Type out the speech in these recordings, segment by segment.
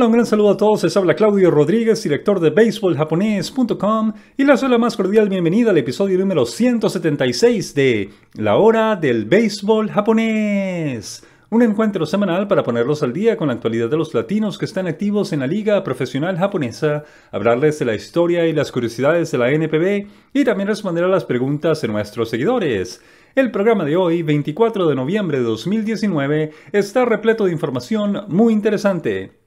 Hola, un gran saludo a todos. Les habla Claudio Rodríguez, director de BaseballJaponés.com y les doy la más cordial bienvenida al episodio número 176 de La Hora del Béisbol Japonés. Un encuentro semanal para ponerlos al día con la actualidad de los latinos que están activos en la Liga Profesional Japonesa, hablarles de la historia y las curiosidades de la NPB y también responder a las preguntas de nuestros seguidores. El programa de hoy, 24 de noviembre de 2019, está repleto de información muy interesante.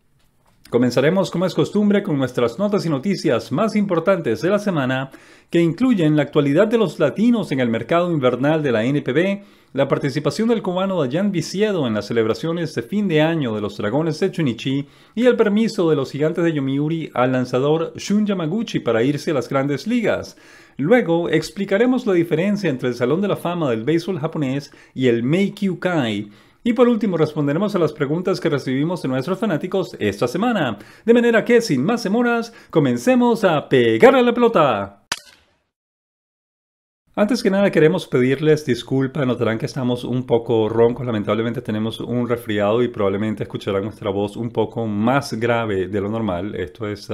Comenzaremos como es costumbre con nuestras notas y noticias más importantes de la semana que incluyen la actualidad de los latinos en el mercado invernal de la NPB, la participación del cubano Dayan Viciedo en las celebraciones de fin de año de los Dragones de Chunichi y el permiso de los gigantes de Yomiuri al lanzador Shun Yamaguchi para irse a las grandes ligas. Luego explicaremos la diferencia entre el Salón de la Fama del Baseball japonés y el Meikyu Kai y por último responderemos a las preguntas que recibimos de nuestros fanáticos esta semana. De manera que sin más demoras, comencemos a pegar a la pelota. Antes que nada queremos pedirles disculpa, notarán que estamos un poco roncos, lamentablemente tenemos un resfriado y probablemente escucharán nuestra voz un poco más grave de lo normal. Esto es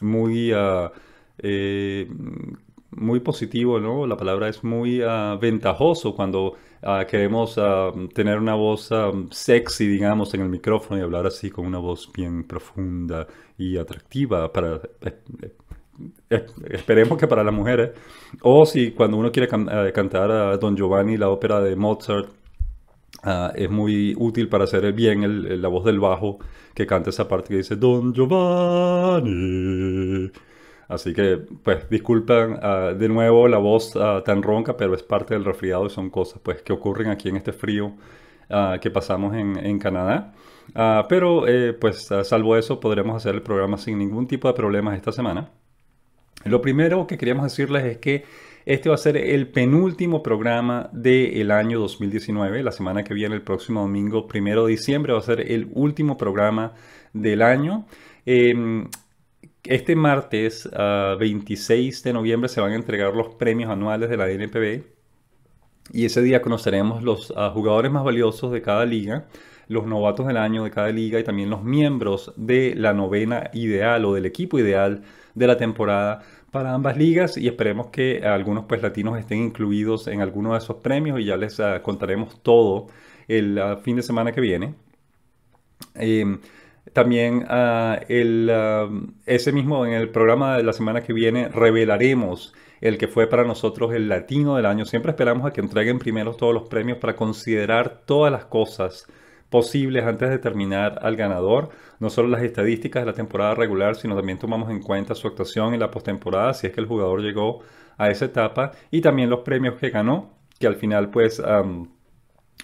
muy, ah, eh, muy positivo, ¿no? La palabra es muy ah, ventajoso cuando Ah, queremos ah, tener una voz ah, sexy, digamos, en el micrófono y hablar así con una voz bien profunda y atractiva para... Eh, eh, eh, esperemos que para las mujeres. O si cuando uno quiere cantar a Don Giovanni la ópera de Mozart, es muy útil para hacer bien la voz del bajo que canta esa parte que dice Don Giovanni. Así que, pues, disculpen ah, de nuevo la voz ah, tan ronca, pero es parte del resfriado y son cosas, pues, que ocurren aquí en este frío ah, que pasamos en, en Canadá. pero, eh, pues, salvo eso, podremos hacer el programa sin ningún tipo de problemas esta semana. Lo primero que queríamos decirles es que este va a ser el penúltimo programa del el año 2019. La semana que viene, el próximo domingo, primero de diciembre, va a ser el último programa del año. Em, este martes, 26 ah, de noviembre, se van a entregar los premios anuales de la NPB. Y ese día conoceremos los ah, jugadores más valiosos de cada liga, los novatos del año de cada liga y también los miembros de la novena ideal o del equipo ideal de la temporada para ambas ligas y esperemos que algunos pues latinos estén incluidos en alguno de esos premios y ya les ah, contaremos todo el fin de semana que viene. Em, también ah, ah, ese mismo, en el programa de la semana que viene, revelaremos el que fue para nosotros el latino del año. Siempre esperamos a que entreguen primero todos los premios para considerar todas las cosas posibles antes de terminar al ganador. No solo las estadísticas de la temporada regular, sino también tomamos en cuenta su actuación en la postemporada, si es que el jugador llegó a esa etapa, y también los premios que ganó, que al final pues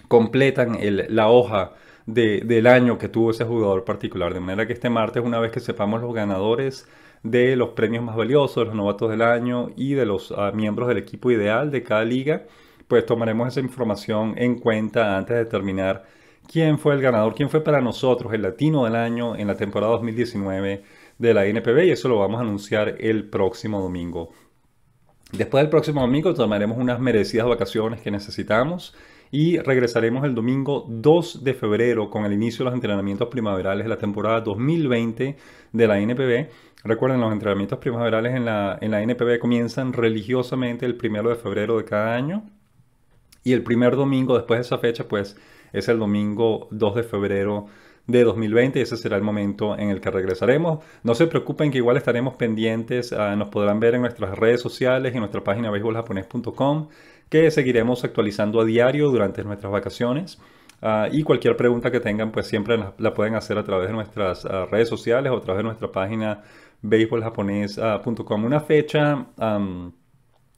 completan la hoja del año que tuvo ese jugador particular. De manera que este martes, una vez que sepamos los ganadores de los premios más valiosos, los novatos del año y de los ah, miembros del equipo ideal de cada liga, pues tomaremos esa información en cuenta antes de determinar quién fue el ganador, quién fue para nosotros el latino del año en la temporada 2019 de la NPB y eso lo vamos a anunciar el próximo domingo. Después del próximo domingo tomaremos unas merecidas vacaciones que necesitamos y regresaremos el domingo 2 de febrero con el inicio de los entrenamientos primaverales de la temporada 2020 de la NPB. Recuerden, los entrenamientos primaverales en la, en NPB comienzan religiosamente el 1 de febrero de cada año y el primer domingo después de esa fecha pues es el domingo 2 de febrero de 2020 ese será el momento en el que regresaremos. No se preocupen que igual estaremos pendientes, ah, nos podrán ver en nuestras redes sociales, en nuestra página béisboljaponés.com que seguiremos actualizando a diario durante nuestras vacaciones. Ah, y cualquier pregunta que tengan, pues siempre la, pueden hacer a través de nuestras ah, redes sociales o a través de nuestra página baseballjaponés.com. Una fecha,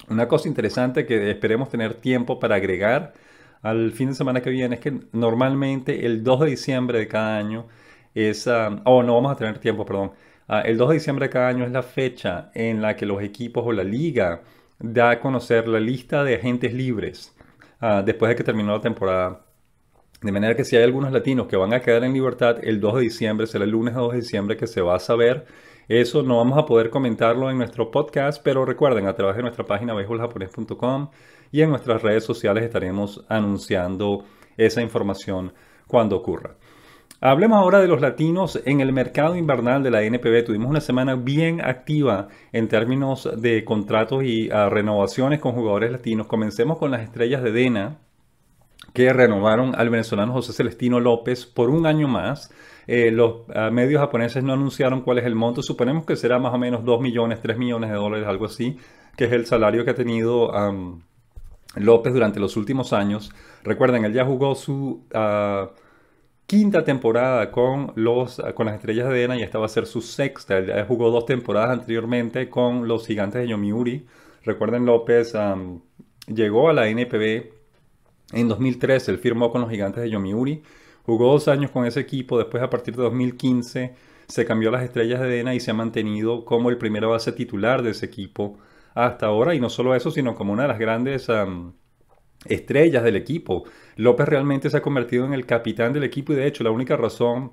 una cosa interesante que esperemos tener tiempo para agregar al fin de semana que viene es que normalmente el 2 de diciembre de cada año es, o oh no vamos a tener tiempo, perdón, ah, el 2 de diciembre de cada año es la fecha en la que los equipos o la liga da a conocer la lista de agentes libres ah, después de que terminó la temporada. De manera que si hay algunos latinos que van a quedar en libertad el 2 de diciembre, será el lunes 2 de diciembre que se va a saber. Eso no vamos a poder comentarlo en nuestro podcast, pero recuerden, a través de nuestra página beisboljaponés.com y en nuestras redes sociales estaremos anunciando esa información cuando ocurra. Hablemos ahora de los latinos en el mercado invernal de la NPB. Tuvimos una semana bien activa en términos de contratos y ah, renovaciones con jugadores latinos. Comencemos con las estrellas de Dena, que renovaron al venezolano José Celestino López por un año más. Eh, los ah, medios japoneses no anunciaron cuál es el monto. Suponemos que será más o menos 2 millones, 3 millones de dólares, algo así, que es el salario que ha tenido López durante los últimos años. Recuerden, él ya jugó su... Ah, quinta temporada con, los, con las estrellas de Dena y esta va a ser su sexta. jugó dos temporadas anteriormente con los gigantes de Yomiuri. Recuerden, López llegó a la NPB en 2013. Él firmó con los gigantes de Yomiuri. Jugó dos años con ese equipo. Después, a partir de 2015, se cambió a las estrellas de Dena y se ha mantenido como el primer base titular de ese equipo hasta ahora. Y no solo eso, sino como una de las grandes estrellas del equipo. López realmente se ha convertido en el capitán del equipo y de hecho la única razón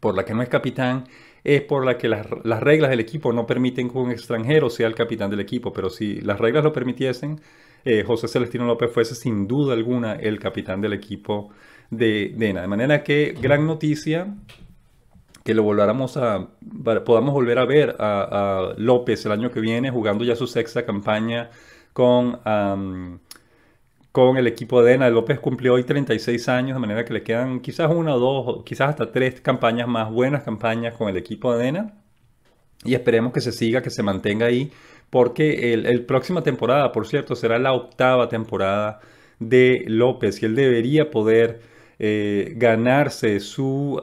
por la que no es capitán es por la que las, reglas del equipo no permiten que un extranjero sea el capitán del equipo, pero si las reglas lo permitiesen, eh, José Celestino López fuese sin duda alguna el capitán del equipo de, de ENA. De manera que gran noticia que lo volváramos a, podamos volver a ver a, López el año que viene jugando ya su sexta campaña con con el equipo de Adena. López cumplió hoy 36 años, de manera que le quedan quizás una o dos, quizás hasta tres campañas más, buenas campañas con el equipo de Adena Y esperemos que se siga, que se mantenga ahí, porque el, próxima temporada, por cierto, será la octava temporada de López y él debería poder eh, ganarse su,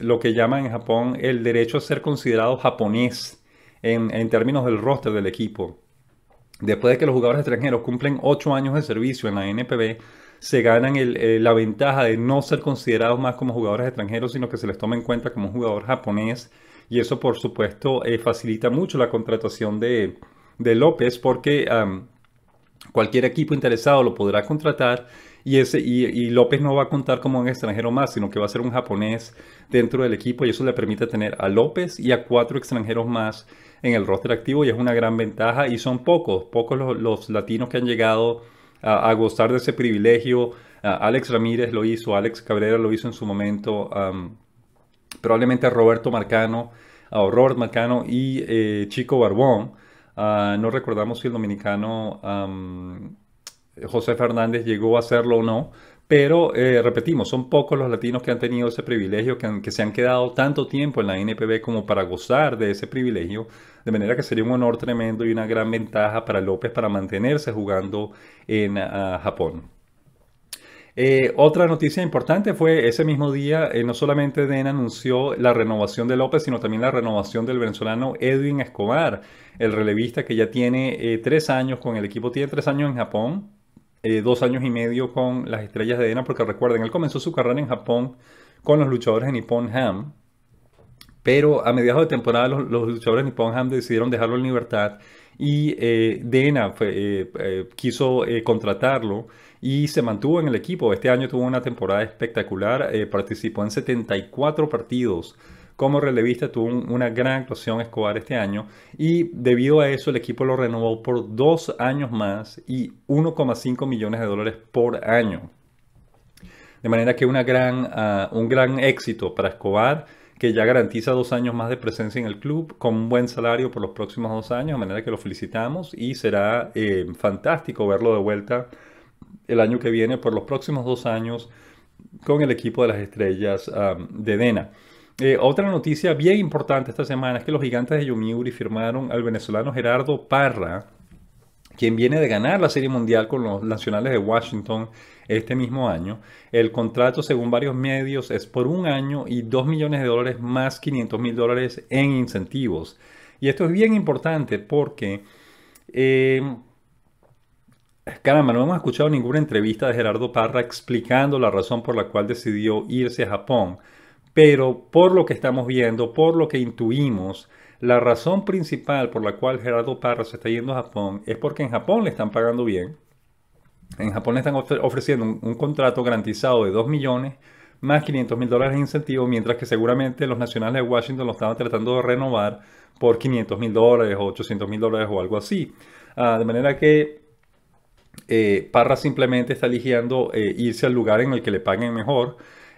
lo que llaman en Japón el derecho a ser considerado japonés en, en términos del roster del equipo después de que los jugadores extranjeros cumplen ocho años de servicio en la NPB, se ganan eh, la ventaja de no ser considerados más como jugadores extranjeros, sino que se les toma en cuenta como un jugador japonés. Y eso, por supuesto, eh, facilita mucho la contratación de, López, porque cualquier equipo interesado lo podrá contratar. Y, y, López no va a contar como un extranjero más, sino que va a ser un japonés dentro del equipo y eso le permite tener a López y a cuatro extranjeros más en el roster activo y es una gran ventaja y son pocos, pocos los, latinos que han llegado a, gozar de ese privilegio. Ah, Alex Ramírez lo hizo, Alex Cabrera lo hizo en su momento, probablemente Roberto Marcano, a ah, Robert Marcano y eh, Chico Barbón. Ah, no recordamos si el dominicano José Fernández llegó a hacerlo o no. Pero eh, repetimos, son pocos los latinos que han tenido ese privilegio, que, se han quedado tanto tiempo en la NPB como para gozar de ese privilegio, de manera que sería un honor tremendo y una gran ventaja para López para mantenerse jugando en ah, Japón. Eh, otra noticia importante fue ese mismo día, eh, no solamente DEN anunció la renovación de López, sino también la renovación del venezolano Edwin Escobar, el relevista que ya tiene tres años con el equipo, tiene tres años en Japón, eh, dos años y medio con las estrellas de ENA porque recuerden, él comenzó su carrera en Japón con los luchadores de Nippon Ham, pero a mediados de temporada los, luchadores de Nippon Ham decidieron dejarlo en libertad y eh, Dena eh, eh, quiso contratarlo y se mantuvo en el equipo. Este año tuvo una temporada espectacular, participó en 74 partidos como relevista, tuvo una gran actuación Escobar este año y debido a eso el equipo lo renovó por dos años más y 1,5 millones de dólares por año. De manera que una gran, ah, un gran éxito para Escobar que ya garantiza dos años más de presencia en el club con un buen salario por los próximos dos años, de manera que lo felicitamos y será eh, fantástico verlo de vuelta el año que viene por los próximos dos años con el equipo de las estrellas ah, de Dena. Eh, otra noticia bien importante esta semana es que los gigantes de Yomiuri firmaron al venezolano Gerardo Parra, quien viene de ganar la Serie Mundial con los Nacionales de Washington este mismo año. El contrato, según varios medios, es por un año y 2 millones de dólares más 500 mil dólares en incentivos. Y esto es bien importante porque... Eh, caramba, no hemos escuchado ninguna entrevista de Gerardo Parra explicando la razón por la cual decidió irse a Japón. Pero por lo que estamos viendo, por lo que intuimos, la razón principal por la cual Gerardo Parra se está yendo a Japón es porque en Japón le están pagando bien. En Japón le están ofreciendo un, contrato garantizado de 2 millones más 500 mil dólares de incentivo, mientras que seguramente los nacionales de Washington lo estaban tratando de renovar por 500 mil dólares o 800 mil dólares o algo así. Ah, de manera que eh, Parra simplemente está eligiendo eh, irse al lugar en el que le paguen mejor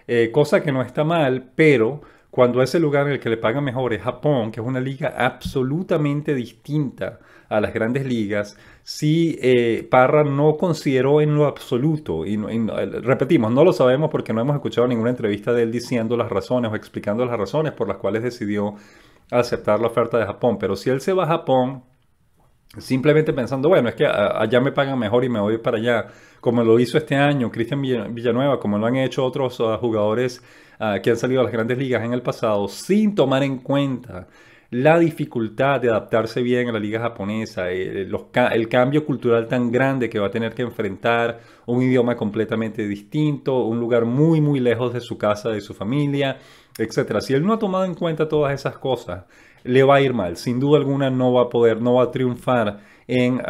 eh, cosa que no está mal, pero cuando ese lugar en el que le pagan mejor es Japón, que es una liga absolutamente distinta a las grandes ligas, si eh, Parra no consideró en lo absoluto, y, eh, repetimos, no lo sabemos porque no hemos escuchado ninguna entrevista de él diciendo las razones o explicando las razones por las cuales decidió aceptar la oferta de Japón, pero si él se va a Japón simplemente pensando, bueno, es que ah, allá me pagan mejor y me voy para allá, como lo hizo este año Cristian Villanueva, como lo han hecho otros ah, jugadores ah, que han salido a las grandes ligas en el pasado, sin tomar en cuenta la dificultad de adaptarse bien a la liga japonesa, eh, el, cambio cultural tan grande que va a tener que enfrentar, un idioma completamente distinto, un lugar muy, muy lejos de su casa, de su familia, etc. Si él no ha tomado en cuenta todas esas cosas, le va a ir mal. Sin duda alguna no va a poder, no va a triunfar en,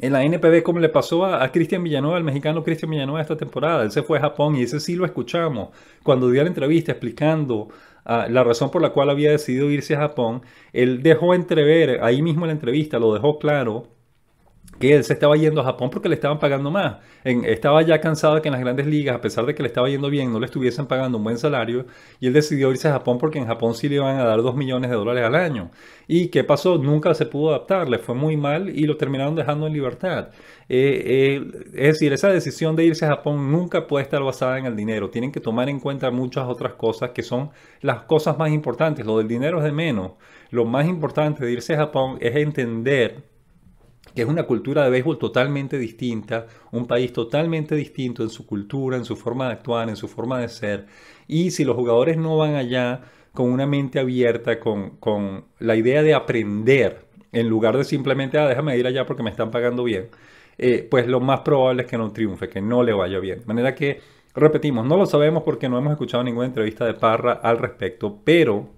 en la NPV como le pasó a, Cristian Villanueva, el mexicano Cristian Villanueva esta temporada. Él se fue a Japón y ese sí lo escuchamos cuando dio la entrevista explicando ah, la razón por la cual había decidido irse a Japón, él dejó entrever, ahí mismo en la entrevista lo dejó claro, que él se estaba yendo a Japón porque le estaban pagando más. estaba ya cansado de que en las grandes ligas, a pesar de que le estaba yendo bien, no le estuviesen pagando un buen salario. Y él decidió irse a Japón porque en Japón sí le iban a dar 2 millones de dólares al año. ¿Y qué pasó? Nunca se pudo adaptar, le fue muy mal y lo terminaron dejando en libertad. Eh, eh, es decir, esa decisión de irse a Japón nunca puede estar basada en el dinero. Tienen que tomar en cuenta muchas otras cosas que son las cosas más importantes. Lo del dinero es de menos. Lo más importante de irse a Japón es entender que es una cultura de béisbol totalmente distinta, un país totalmente distinto en su cultura, en su forma de actuar, en su forma de ser. Y si los jugadores no van allá con una mente abierta, con, la idea de aprender, en lugar de simplemente, ah, déjame ir allá porque me están pagando bien, eh, pues lo más probable es que no triunfe, que no le vaya bien. De manera que, repetimos, no lo sabemos porque no hemos escuchado ninguna entrevista de Parra al respecto, pero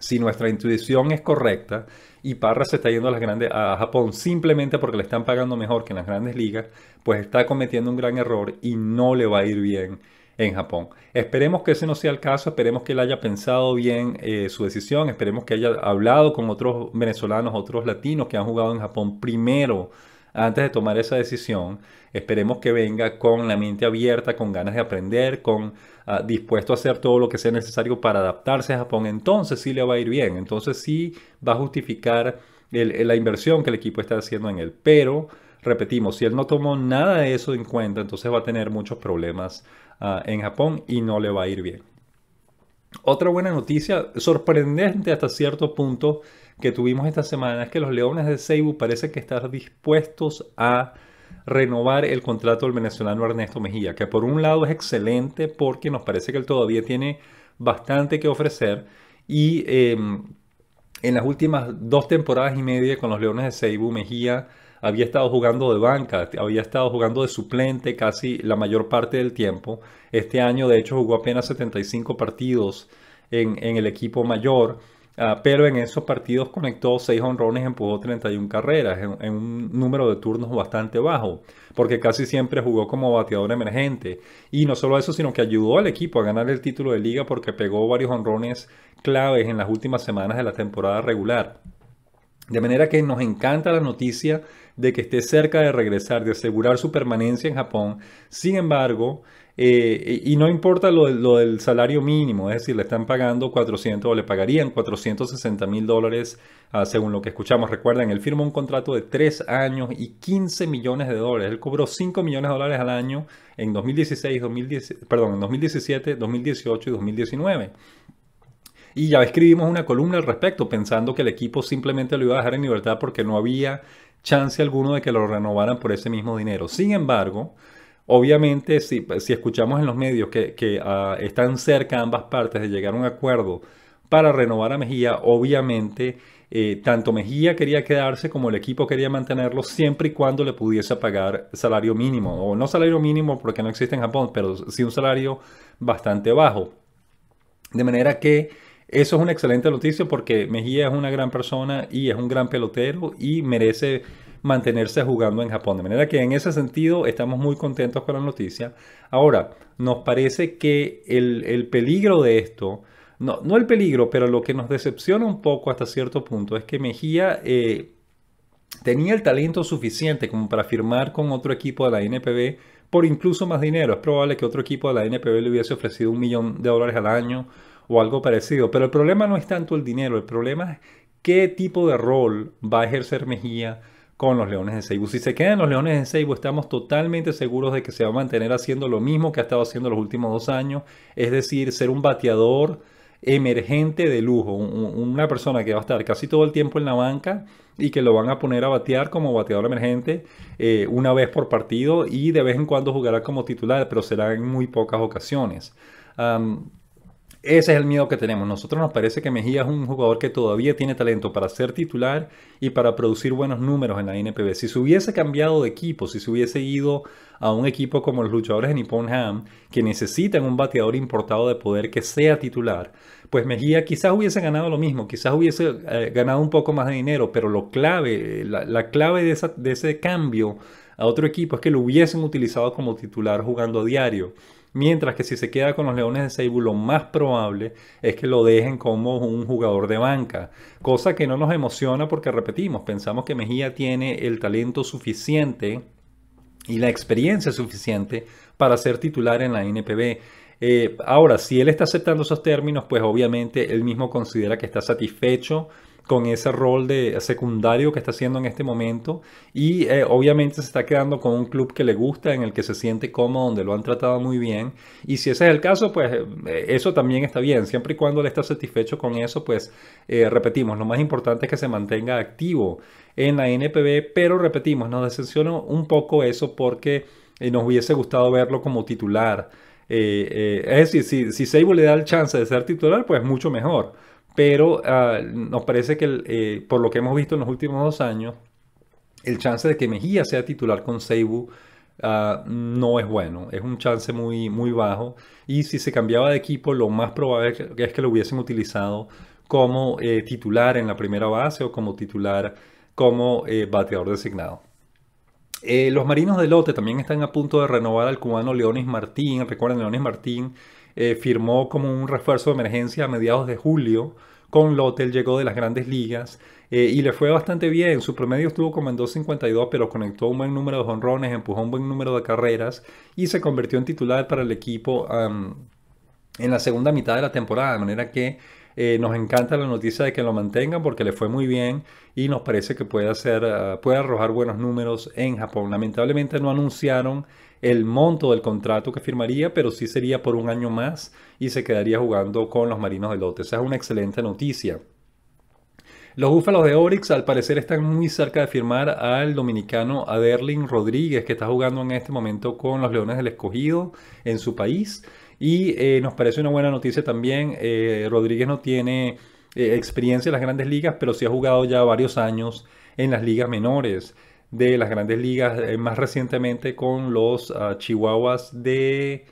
si nuestra intuición es correcta y Parra se está yendo a, las grandes, a Japón simplemente porque le están pagando mejor que en las grandes ligas, pues está cometiendo un gran error y no le va a ir bien en Japón. Esperemos que ese no sea el caso, esperemos que él haya pensado bien eh, su decisión, esperemos que haya hablado con otros venezolanos, otros latinos que han jugado en Japón primero antes de tomar esa decisión. Esperemos que venga con la mente abierta, con ganas de aprender, con ah, dispuesto a hacer todo lo que sea necesario para adaptarse a Japón. Entonces sí le va a ir bien, entonces sí va a justificar la inversión que el equipo está haciendo en él. Pero, repetimos, si él no tomó nada de eso en cuenta, entonces va a tener muchos problemas ah, en Japón y no le va a ir bien. Otra buena noticia, sorprendente hasta cierto punto, que tuvimos esta semana es que los Leones de Ceibu parece que están dispuestos a renovar el contrato del venezolano Ernesto Mejía, que por un lado es excelente porque nos parece que él todavía tiene bastante que ofrecer y em, en las últimas dos temporadas y media con los Leones de Ceibu, Mejía había estado jugando de banca, había estado jugando de suplente casi la mayor parte del tiempo. Este año, de hecho, jugó apenas 75 partidos en el equipo mayor. Ah, pero en esos partidos conectó 6 honrones, empujó 31 carreras, en, en, un número de turnos bastante bajo, porque casi siempre jugó como bateador emergente. Y no solo eso, sino que ayudó al equipo a ganar el título de liga porque pegó varios honrones claves en las últimas semanas de la temporada regular. De manera que nos encanta la noticia de que esté cerca de regresar, de asegurar su permanencia en Japón. Sin embargo, eh, y no importa lo, del salario mínimo, es decir, le están pagando 400 o le pagarían 460 mil dólares ah, según lo que escuchamos. Recuerden, él firmó un contrato de 3 años y 15 millones de dólares. Él cobró 5 millones de dólares al año en 2016, 2010, perdón, en 2017, 2018 y 2019. Y ya escribimos una columna al respecto, pensando que el equipo simplemente lo iba a dejar en libertad porque no había chance alguno de que lo renovaran por ese mismo dinero. Sin embargo, Obviamente, si, escuchamos en los medios que, ah, están cerca ambas partes de llegar a un acuerdo para renovar a Mejía, obviamente eh, tanto Mejía quería quedarse como el equipo quería mantenerlo siempre y cuando le pudiese pagar salario mínimo, o no salario mínimo porque no existe en Japón, pero sí un salario bastante bajo. De manera que eso es una excelente noticia porque Mejía es una gran persona y es un gran pelotero y merece mantenerse jugando en Japón. De manera que en ese sentido estamos muy contentos con la noticia. Ahora, nos parece que el, peligro de esto, no, no, el peligro, pero lo que nos decepciona un poco hasta cierto punto es que Mejía... Eh, tenía el talento suficiente como para firmar con otro equipo de la NPB por incluso más dinero. Es probable que otro equipo de la NPB le hubiese ofrecido un millón de dólares al año o algo parecido. Pero el problema no es tanto el dinero, el problema es qué tipo de rol va a ejercer Mejía con los Leones de Seibu. Si se quedan los Leones de Seibu, estamos totalmente seguros de que se va a mantener haciendo lo mismo que ha estado haciendo los últimos dos años, es decir, ser un bateador emergente de lujo, una persona que va a estar casi todo el tiempo en la banca y que lo van a poner a batear como bateador emergente eh, una vez por partido y de vez en cuando jugará como titular, pero será en muy pocas ocasiones. Ese es el miedo que tenemos. Nosotros nos parece que Mejía es un jugador que todavía tiene talento para ser titular y para producir buenos números en la NPB. Si se hubiese cambiado de equipo, si se hubiese ido a un equipo como los luchadores de Nippon Ham, que necesitan un bateador importado de poder que sea titular, pues Mejía quizás hubiese ganado lo mismo, quizás hubiese eh, ganado un poco más de dinero, pero lo clave, la, clave de ese cambio a otro equipo es que lo hubiesen utilizado como titular jugando a diario Mientras que si se queda con los Leones de Seibu, lo más probable es que lo dejen como un jugador de banca, cosa que no nos emociona porque repetimos, pensamos que Mejía tiene el talento suficiente y la experiencia suficiente para ser titular en la NPB. Eh, ahora, si él está aceptando esos términos, pues obviamente él mismo considera que está satisfecho con ese rol de secundario que está haciendo en este momento y eh, obviamente se está quedando con un club que le gusta, en el que se siente cómodo, donde lo han tratado muy bien y si ese es el caso, pues eh, eso también está bien, siempre y cuando él está satisfecho con eso, pues eh, repetimos, lo más importante es que se mantenga activo en la NPB, pero repetimos, nos decepcionó un poco eso porque nos hubiese gustado verlo como titular. es decir, si, si Seibo le da el chance de ser titular, pues mucho mejor pero ah, nos parece que eh, por lo que hemos visto en los últimos dos años, el chance de que Mejía sea titular con Seibu ah, no es bueno, es un chance muy, muy bajo y si se cambiaba de equipo lo más probable es que lo hubiesen utilizado como eh, titular en la primera base o como titular como eh, bateador designado. Eh, los marinos de lote también están a punto de renovar al cubano Leonis Martín. Recuerden, Leones Martín eh, firmó como un refuerzo de emergencia a mediados de julio con Lotte. Él llegó de las grandes ligas eh, y le fue bastante bien. Su promedio estuvo como en 2.52, pero conectó un buen número de honrones, empujó un buen número de carreras y se convirtió en titular para el equipo en la segunda mitad de la temporada. De manera que eh, nos encanta la noticia de que lo mantengan porque le fue muy bien y nos parece que puede, hacer, ah, puede arrojar buenos números en Japón. Lamentablemente no anunciaron el monto del contrato que firmaría, pero sí sería por un año más y se quedaría jugando con los Marinos de Lotes. Esa es una excelente noticia. Los Búfalos de Oryx al parecer están muy cerca de firmar al dominicano Aderlin Rodríguez, que está jugando en este momento con los Leones del Escogido en su país y eh, nos parece una buena noticia también, eh, Rodríguez no tiene eh, experiencia en las grandes ligas, pero sí ha jugado ya varios años en las ligas menores de las grandes ligas, más recientemente con los ah, Chihuahuas de...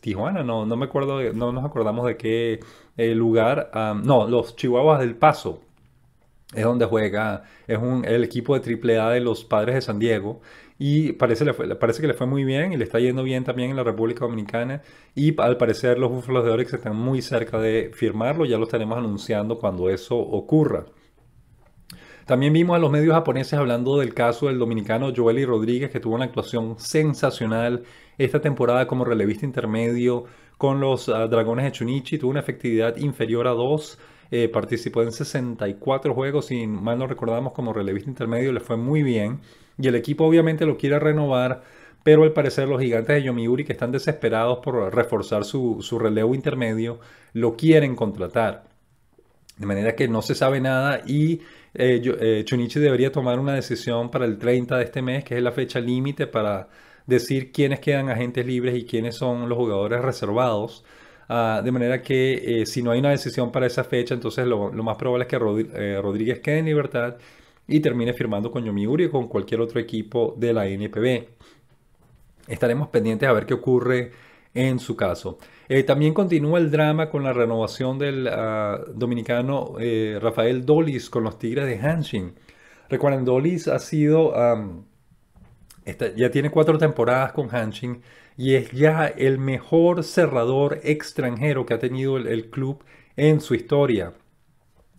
Tijuana, no, me acuerdo, no nos acordamos de qué lugar. no, los Chihuahuas del Paso es donde juega, es un, el equipo de AAA de los Padres de San Diego y parece, que le fue muy bien y le está yendo bien también en la República Dominicana y al parecer los Búfalos de Orex están muy cerca de firmarlo, ya lo estaremos anunciando cuando eso ocurra. También vimos a los medios japoneses hablando del caso del dominicano y Rodríguez, que tuvo una actuación sensacional esta temporada como relevista intermedio con los ah, Dragones de Chunichi. Tuvo una efectividad inferior a 2. Eh, participó en 64 juegos, sin mal no recordamos, como relevista intermedio. Le fue muy bien. Y el equipo obviamente lo quiere renovar, pero al parecer los gigantes de Yomiuri, que están desesperados por reforzar su, relevo intermedio, lo quieren contratar. De manera que no se sabe nada y eh, eh, Chunichi debería tomar una decisión para el 30 de este mes, que es la fecha límite para decir quiénes quedan agentes libres y quiénes son los jugadores reservados. Ah, de manera que eh, si no hay una decisión para esa fecha, entonces lo, más probable es que Rodríguez quede en libertad y termine firmando con Yomiuri o con cualquier otro equipo de la NPB. Estaremos pendientes a ver qué ocurre en su caso. Eh, también continúa el drama con la renovación del ah, dominicano eh, Rafael Dolis con los Tigres de Hanshin. Recuerden, Dolis ha sido, ya tiene cuatro temporadas con Hanshin y es ya el mejor cerrador extranjero que ha tenido el club en su historia.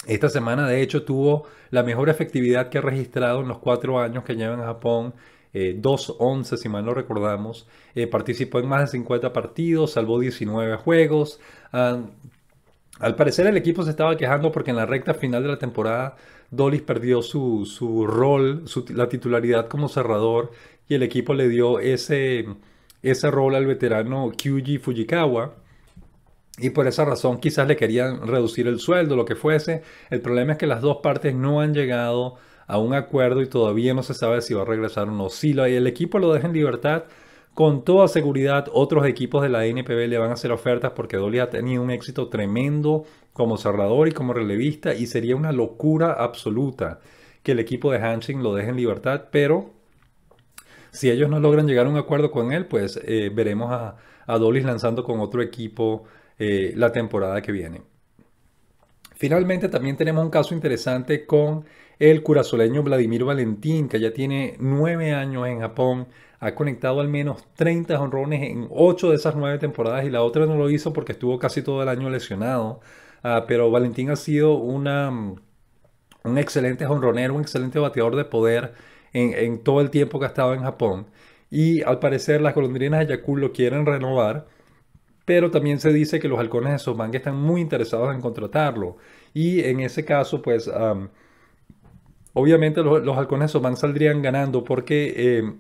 Esta semana, de hecho, tuvo la mejor efectividad que ha registrado en los cuatro años que lleva en Japón. Eh, 2-11, si mal no recordamos. Eh, participó en más de 50 partidos, salvó 19 juegos. Ah, al parecer el equipo se estaba quejando porque en la recta final de la temporada Dolis perdió su, rol, la titularidad como cerrador y el equipo le dio ese, ese rol al veterano Kyuji Fujikawa. Y por esa razón quizás le querían reducir el sueldo, lo que fuese. El problema es que las dos partes no han llegado a un acuerdo y todavía no se sabe si va a regresar o no. Si el equipo lo deja en libertad, con toda seguridad otros equipos de la NPB le van a hacer ofertas porque Dolly ha tenido un éxito tremendo como cerrador y como relevista y sería una locura absoluta que el equipo de Hansing lo deje en libertad, pero si ellos no logran llegar a un acuerdo con él, pues eh, veremos a, a lanzando con otro equipo eh, la temporada que viene. Finalmente también tenemos un caso interesante con el curazoleño Vladimir Valentín, que ya tiene nueve años en Japón, ha conectado al menos 30 jonrones en ocho de esas nueve temporadas y la otra no lo hizo porque estuvo casi todo el año lesionado. Ah, pero Valentín ha sido una, mm, un excelente honronero, un excelente bateador de poder en, todo el tiempo que ha estado en Japón. Y al parecer las golondrinas de Yakult lo quieren renovar pero también se dice que los halcones de SoftBank están muy interesados en contratarlo. Y en ese caso, pues, obviamente los, halcones de SoftBank saldrían ganando porque eh,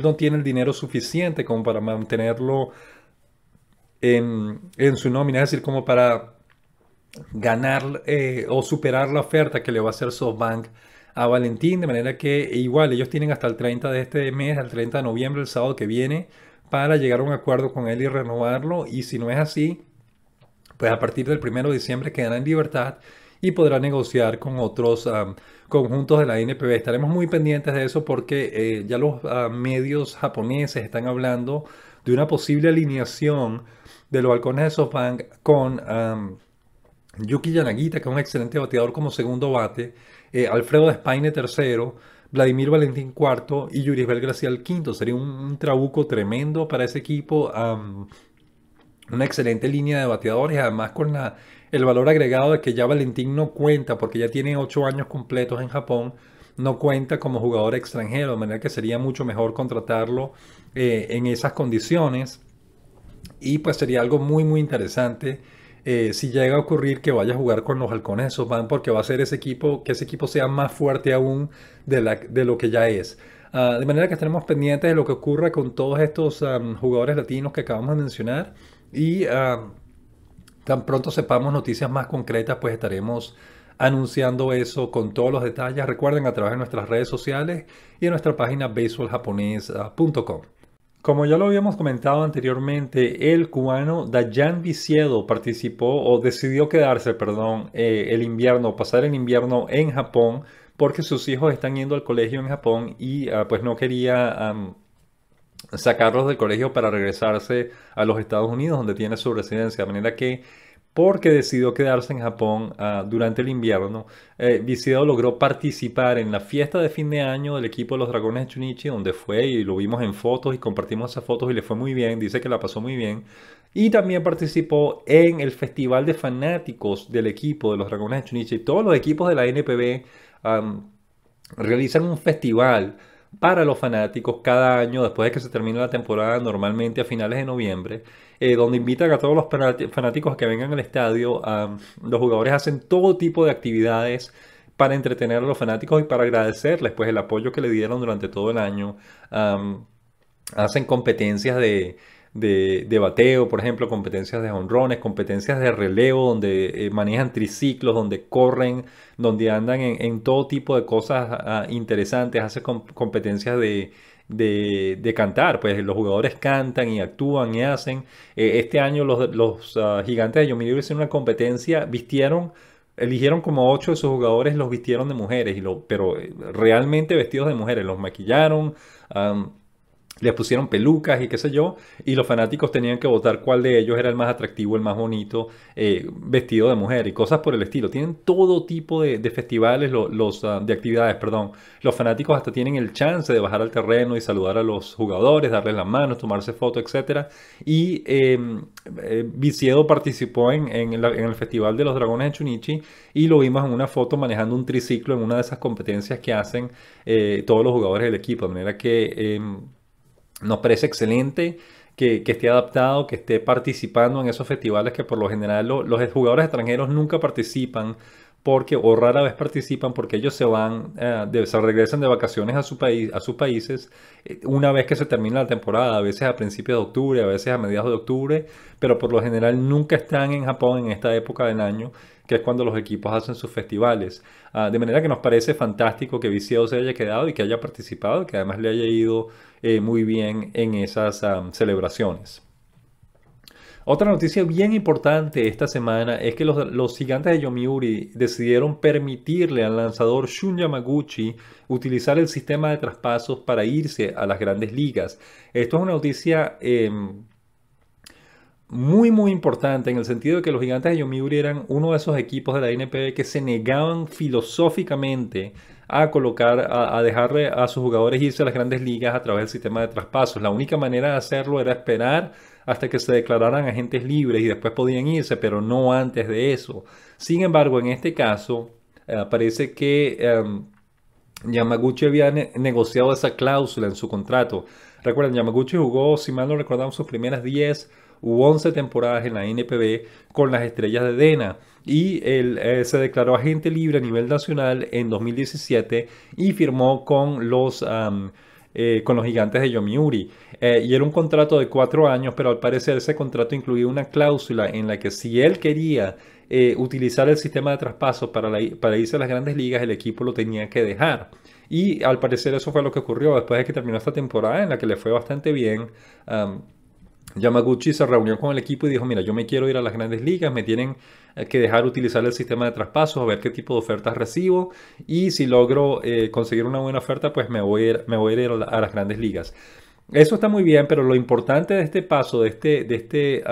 no tiene el dinero suficiente como para mantenerlo en, su nómina, es decir, como para ganar eh, o superar la oferta que le va a hacer SoftBank a Valentín, de manera que igual ellos tienen hasta el 30 de este mes, al 30 de noviembre, el sábado que viene, para llegar a un acuerdo con él y renovarlo. Y si no es así, pues a partir del 1 de diciembre quedará en libertad y podrá negociar con otros conjuntos de la NPB. Estaremos muy pendientes de eso porque eh, ya los ah, medios japoneses están hablando de una posible alineación de los balcones de SoftBank con Yuki Yanagita, que es un excelente bateador como segundo bate, eh, Alfredo de tercero, Vladimir Valentín IV y Yurisbel Gracial V. Sería un, trabuco tremendo para ese equipo. una excelente línea de bateadores, además con el valor agregado de que ya Valentín no cuenta, porque ya tiene ocho años completos en Japón, no cuenta como jugador extranjero, de manera que sería mucho mejor contratarlo eh, en esas condiciones. Y pues sería algo muy, muy interesante eh, si llega a ocurrir que vaya a jugar con los halcones de van porque va a ser ese equipo, que ese equipo sea más fuerte aún de, lo que ya es. Ah, de manera que estaremos pendientes de lo que ocurra con todos estos jugadores latinos que acabamos de mencionar y tan pronto sepamos noticias más concretas, pues estaremos anunciando eso con todos los detalles. Recuerden a través de nuestras redes sociales y en nuestra página baseballjaponés.com. Ah, como ya lo habíamos comentado anteriormente, el cubano Dayan Vicedo participó o decidió quedarse, perdón, eh, el invierno, pasar el invierno en Japón, porque sus hijos están yendo al colegio en Japón y ah, pues no quería sacarlos del colegio para regresarse a los Estados Unidos, donde tiene su residencia. De manera que porque decidió quedarse en Japón ah, durante el invierno. Eh, logró participar en la fiesta de fin de año del equipo de los Dragones de Chunichi, donde fue y lo vimos en fotos y compartimos esas fotos y le fue muy bien, dice que la pasó muy bien. Y también participó en el festival de fanáticos del equipo de los Dragones de Chunichi. Todos los equipos de la NPB realizan un festival para los fanáticos cada año después de que se termine la temporada, normalmente a finales de noviembre. Eh, donde invitan a todos los fanáticos a que vengan al estadio. los jugadores hacen todo tipo de actividades para entretener a los fanáticos y para agradecerles pues, el apoyo que le dieron durante todo el año. hacen competencias de, bateo, por ejemplo, competencias de honrones, competencias de relevo, donde eh, manejan triciclos, donde corren, donde andan en, todo tipo de cosas ah, interesantes, hacen competencias de, de, de, cantar, pues los jugadores cantan y actúan y hacen. Eh, este año los, los ah, gigantes de Yomiuri en una competencia, vistieron, eligieron como ocho de sus jugadores, los vistieron de mujeres, y lo, pero eh, realmente vestidos de mujeres, los maquillaron les pusieron pelucas y qué sé yo, y los fanáticos tenían que votar cuál de ellos era el más atractivo, el más bonito, eh, vestido de mujer y cosas por el estilo. Tienen todo tipo de, festivales, los, ah, de actividades, perdón. Los fanáticos hasta tienen el chance de bajar al terreno y saludar a los jugadores, darles las manos, tomarse fotos, etc. Y em, eh, Viciedo participó en, en, el Festival de los Dragones en Chunichi y lo vimos en una foto manejando un triciclo en una de esas competencias que hacen eh, todos los jugadores del equipo. De manera que em, nos parece excelente que, esté adaptado, que esté participando en esos festivales que por lo general los jugadores extranjeros nunca participan porque o rara vez participan porque ellos se van, eh, se regresan de vacaciones a, su país, a sus países eh, una vez que se termina la temporada, a veces a principios de octubre, a veces a mediados de octubre, pero por lo general nunca están en Japón en esta época del año que es cuando los equipos hacen sus festivales. Ah, de manera que nos parece fantástico que Viseo se haya quedado y que haya participado, que además le haya ido eh, muy bien en esas ah, celebraciones. Otra noticia bien importante esta semana es que los, gigantes de Yomiuri decidieron permitirle al lanzador Shun Yamaguchi utilizar el sistema de traspasos para irse a las grandes ligas. Esto es una noticia em, muy, muy importante en el sentido de que los gigantes de Yomiuri eran uno de esos equipos de la NPB que se negaban filosóficamente a colocar, a, dejar a sus jugadores irse a las grandes ligas a través del sistema de traspasos. La única manera de hacerlo era esperar hasta que se declararan agentes libres y después podían irse, pero no antes de eso. Sin embargo, en este caso, eh, parece que em, Yamaguchi había negociado esa cláusula en su contrato. Recuerden, Yamaguchi jugó, si mal no recordamos, sus primeras 10 Hubo 11 temporadas en la NPB con las estrellas de Dena y él eh, se declaró agente libre a nivel nacional en 2017 y firmó con los... Eh, con los gigantes de Yomiuri. Eh, y era un contrato de cuatro años, pero al parecer ese contrato incluía una cláusula en la que si él quería utilizar el sistema de traspaso para, para irse a las grandes ligas, el equipo lo tenía que dejar. Y al parecer eso fue lo que ocurrió después de que terminó esta temporada en la que le fue bastante bien. Yamaguchi se reunió con el equipo y dijo, mira, yo me quiero ir a las grandes ligas, me tienen eh, que dejar utilizar el sistema de traspasos, a ver qué tipo de ofertas recibo y si logro eh, conseguir una buena oferta, pues me voy a ir, me voy a, ir a, las grandes ligas. Eso está muy bien, pero lo importante de este paso, de este, de este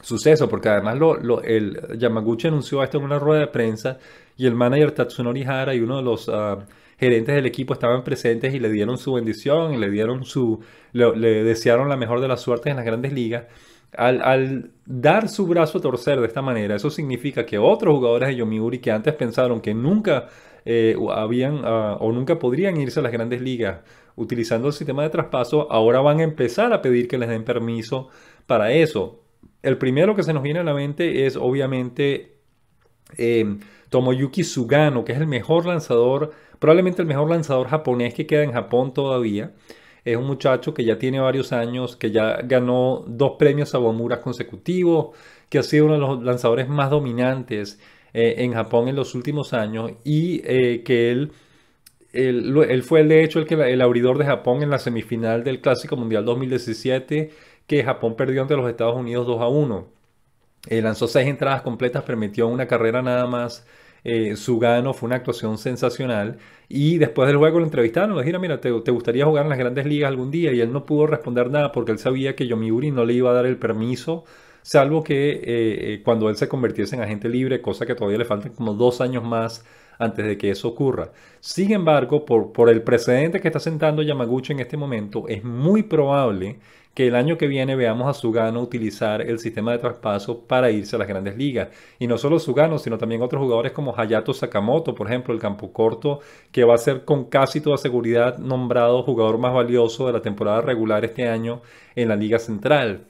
suceso, porque además el Yamaguchi anunció esto en una rueda de prensa y el manager Tatsunori Hara y uno de los... Ah, gerentes del equipo estaban presentes y le dieron su bendición y le dieron su. le, desearon la mejor de las suertes en las grandes ligas. Al, dar su brazo a torcer de esta manera, eso significa que otros jugadores de Yomiuri que antes pensaron que nunca eh, habían ah, o nunca podrían irse a las grandes ligas utilizando el sistema de traspaso, ahora van a empezar a pedir que les den permiso para eso. El primero que se nos viene a la mente es obviamente eh, Tomoyuki Sugano, que es el mejor lanzador Probablemente el mejor lanzador japonés que queda en Japón todavía. Es un muchacho que ya tiene varios años, que ya ganó dos premios Bomuras consecutivos, que ha sido uno de los lanzadores más dominantes eh, en Japón en los últimos años y eh, que él, fue de hecho el, que, el abridor de Japón en la semifinal del Clásico Mundial 2017 que Japón perdió ante los Estados Unidos 2 a 1. Eh, lanzó seis entradas completas, permitió una carrera nada más eh, su gano fue una actuación sensacional. Y después del juego lo entrevistaron, le dijeron, mira, ¿te, gustaría jugar en las grandes ligas algún día? Y él no pudo responder nada porque él sabía que Yomiuri no le iba a dar el permiso, salvo que eh, eh, cuando él se convirtiese en agente libre, cosa que todavía le faltan como dos años más antes de que eso ocurra. Sin embargo, por, por el precedente que está sentando Yamaguchi en este momento, es muy probable que el año que viene veamos a Sugano utilizar el sistema de traspaso para irse a las grandes ligas. Y no solo Sugano, sino también otros jugadores como Hayato Sakamoto, por ejemplo, el campo corto, que va a ser con casi toda seguridad nombrado jugador más valioso de la temporada regular este año en la Liga Central.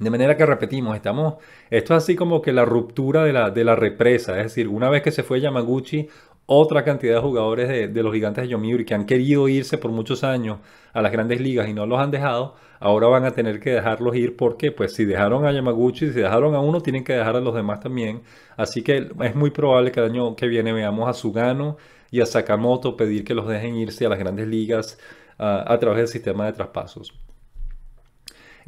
De manera que repetimos, estamos, esto es así como que la ruptura de la, de la represa, es decir, una vez que se fue Yamaguchi, otra cantidad de jugadores de, los gigantes de Yomiuri que han querido irse por muchos años a las grandes ligas y no los han dejado, ahora van a tener que dejarlos ir porque pues si dejaron a Yamaguchi, si dejaron a uno, tienen que dejar a los demás también. Así que es muy probable que el año que viene veamos a Sugano y a Sakamoto pedir que los dejen irse a las grandes ligas ah, a través del sistema de traspasos.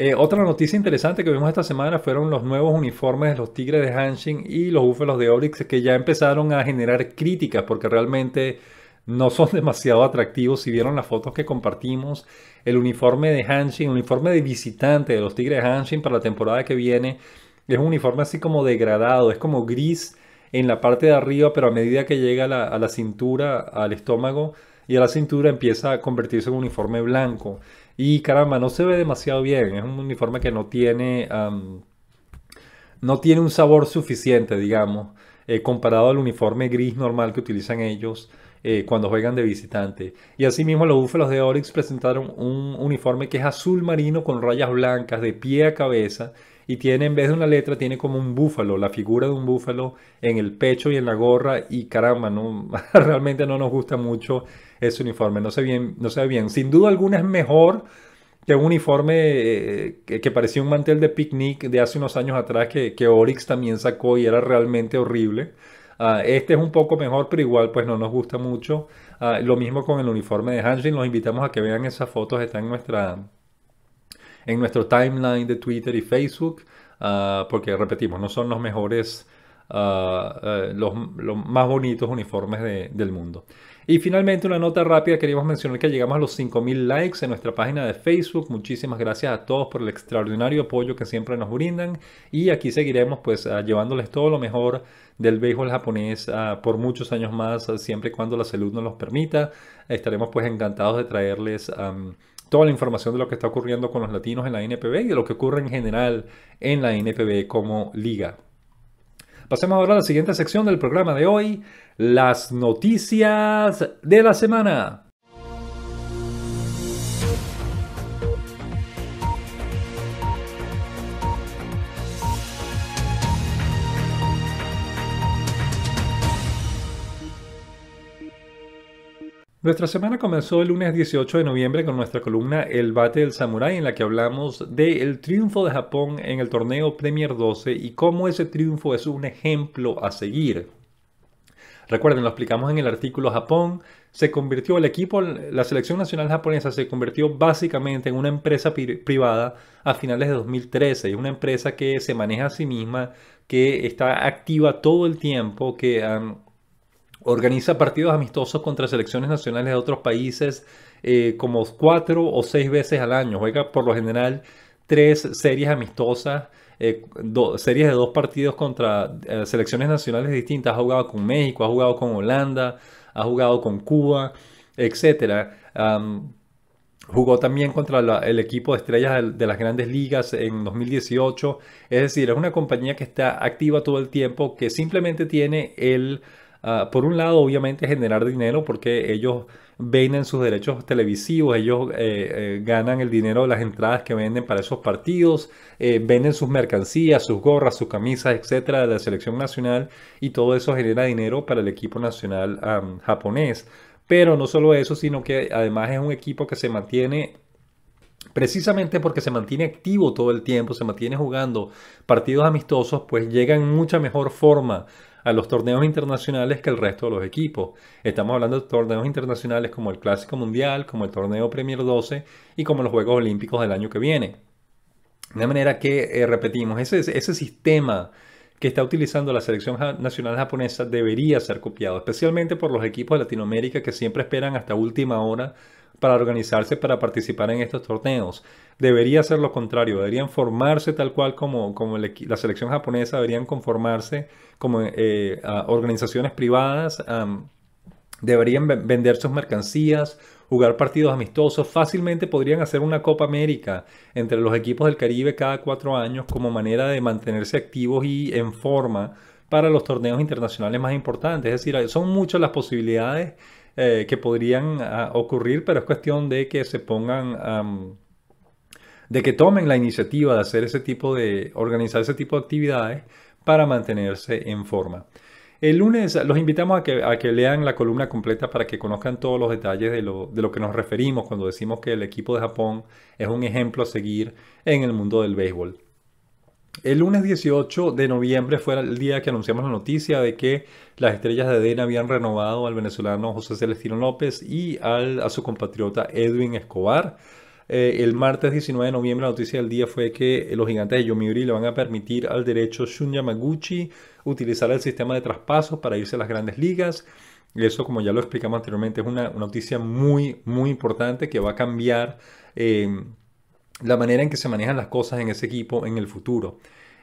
Eh, otra noticia interesante que vimos esta semana fueron los nuevos uniformes de los Tigres de Hanshin y los Búfalos de Orix que ya empezaron a generar críticas porque realmente no son demasiado atractivos. Si vieron las fotos que compartimos, el uniforme de Hanshin, el uniforme de visitante de los Tigres de Hanshin para la temporada que viene, es un uniforme así como degradado, es como gris en la parte de arriba, pero a medida que llega la, a la cintura, al estómago y a la cintura empieza a convertirse en un uniforme blanco. Y caramba, no se ve demasiado bien. Es un uniforme que no tiene, no tiene un sabor suficiente, digamos, eh, comparado al uniforme gris normal que utilizan ellos. Eh, cuando juegan de visitante. Y asimismo los Búfalos de Oryx presentaron un uniforme que es azul marino con rayas blancas de pie a cabeza y tiene en vez de una letra tiene como un búfalo, la figura de un búfalo en el pecho y en la gorra y caramba, no, realmente no nos gusta mucho ese uniforme. No se, bien, no sé ve bien. Sin duda alguna es mejor que un uniforme eh, que, parecía un mantel de picnic de hace unos años atrás que, que Oryx también sacó y era realmente horrible. Ah, este es un poco mejor, pero igual pues no nos gusta mucho. Ah, lo mismo con el uniforme de Hanjin. Los invitamos a que vean esas fotos. Están en, nuestra, en nuestro timeline de Twitter y Facebook. Ah, porque repetimos, no son los mejores, eh, los, más bonitos uniformes del mundo. Y finalmente una nota rápida, queríamos mencionar que llegamos a los 5.000 likes en nuestra página de Facebook. Muchísimas gracias a todos por el extraordinario apoyo que siempre nos brindan. Y aquí seguiremos pues ah, llevándoles todo lo mejor del béisbol japonés ah, por muchos años más, ah, siempre y cuando la salud nos los permita. Estaremos pues encantados de traerles... toda la información de lo que está ocurriendo con los latinos en la NPB y de lo que ocurre en general en la NPB como liga. Pasemos ahora a la siguiente sección del programa de hoy, las noticias de la semana. Nuestra semana comenzó el lunes 18 de noviembre con nuestra columna El Bate del Samurai en la que hablamos del triunfo de Japón en el torneo Premier 12 y cómo ese triunfo es un ejemplo a seguir. Recuerden, lo explicamos en el artículo Japón se convirtió el equipo, la selección nacional japonesa se convirtió básicamente en una empresa privada a finales de 2013, y una empresa que se maneja a sí misma, que está activa todo el tiempo, que han organiza partidos amistosos contra selecciones nacionales de otros países eh, como cuatro o seis veces al año. Juega por lo general tres series amistosas, eh, series de dos partidos contra eh, selecciones nacionales distintas. Ha jugado con México, ha jugado con Holanda, ha jugado con Cuba, etc. jugó también contra el equipo de estrellas de, las grandes ligas en 2018. Es decir, es una compañía que está activa todo el tiempo, que simplemente tiene el... Ah, por un lado, obviamente, generar dinero porque ellos venden sus derechos televisivos, ellos eh, eh, ganan el dinero de las entradas que venden para esos partidos, eh, venden sus mercancías, sus gorras, sus camisas, etcétera, de la selección nacional y todo eso genera dinero para el equipo nacional japonés. Pero no solo eso, sino que además es un equipo que se mantiene precisamente porque se mantiene activo todo el tiempo, se mantiene jugando partidos amistosos, pues llega en mucha mejor forma a los torneos internacionales que el resto de los equipos. Estamos hablando de torneos internacionales como el Clásico Mundial, como el Torneo Premier 12 y como los Juegos Olímpicos del año que viene. De manera que, eh, repetimos, ese, ese sistema que está utilizando la selección nacional japonesa debería ser copiado, especialmente por los equipos de Latinoamérica que siempre esperan hasta última hora para organizarse para participar en estos torneos. Debería ser lo contrario, deberían formarse tal cual como, como la selección japonesa, deberían conformarse como eh, organizaciones privadas deberían vender sus mercancías, jugar partidos amistosos, fácilmente podrían hacer una Copa América entre los equipos del Caribe cada cuatro años como manera de mantenerse activos y en forma para los torneos internacionales más importantes. Es decir, son muchas las posibilidades eh, que podrían ocurrir, pero es cuestión de que se pongan... de que tomen la iniciativa de hacer ese tipo de organizar ese tipo de actividades para mantenerse en forma. El lunes los invitamos a que, lean la columna completa para que conozcan todos los detalles de lo, que nos referimos cuando decimos que el equipo de Japón es un ejemplo a seguir en el mundo del béisbol. El lunes 18 de noviembre fue el día que anunciamos la noticia de que las estrellas de Edén habían renovado al venezolano José Celestino López y a su compatriota Edwin Escobar. Eh, el martes 19 de noviembre la noticia del día fue que los gigantes de Yomiuri le van a permitir al derecho Shun Yamaguchi utilizar el sistema de traspasos para irse a las grandes ligas. Y Eso, como ya lo explicamos anteriormente, es una, noticia muy, muy importante que va a cambiar em, la manera en que se manejan las cosas en ese equipo en el futuro.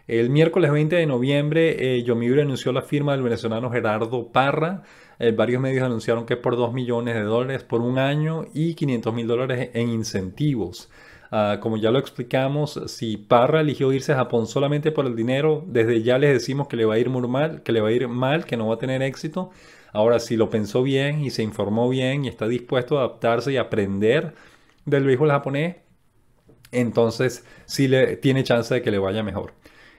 El miércoles 20 de noviembre, eh, Yomiuri anunció la firma del venezolano Gerardo Parra. Eh, varios medios anunciaron que por 2 millones de dólares por un año y 500 mil dólares en incentivos. Ah, como ya lo explicamos, si Parra eligió irse a Japón solamente por el dinero, desde ya les decimos que le va a ir mal, que le va a ir mal, que no va a tener éxito. Ahora, si lo pensó bien y se informó bien y está dispuesto a adaptarse y aprender del béisbol japonés, entonces sí le tiene chance de que le vaya mejor.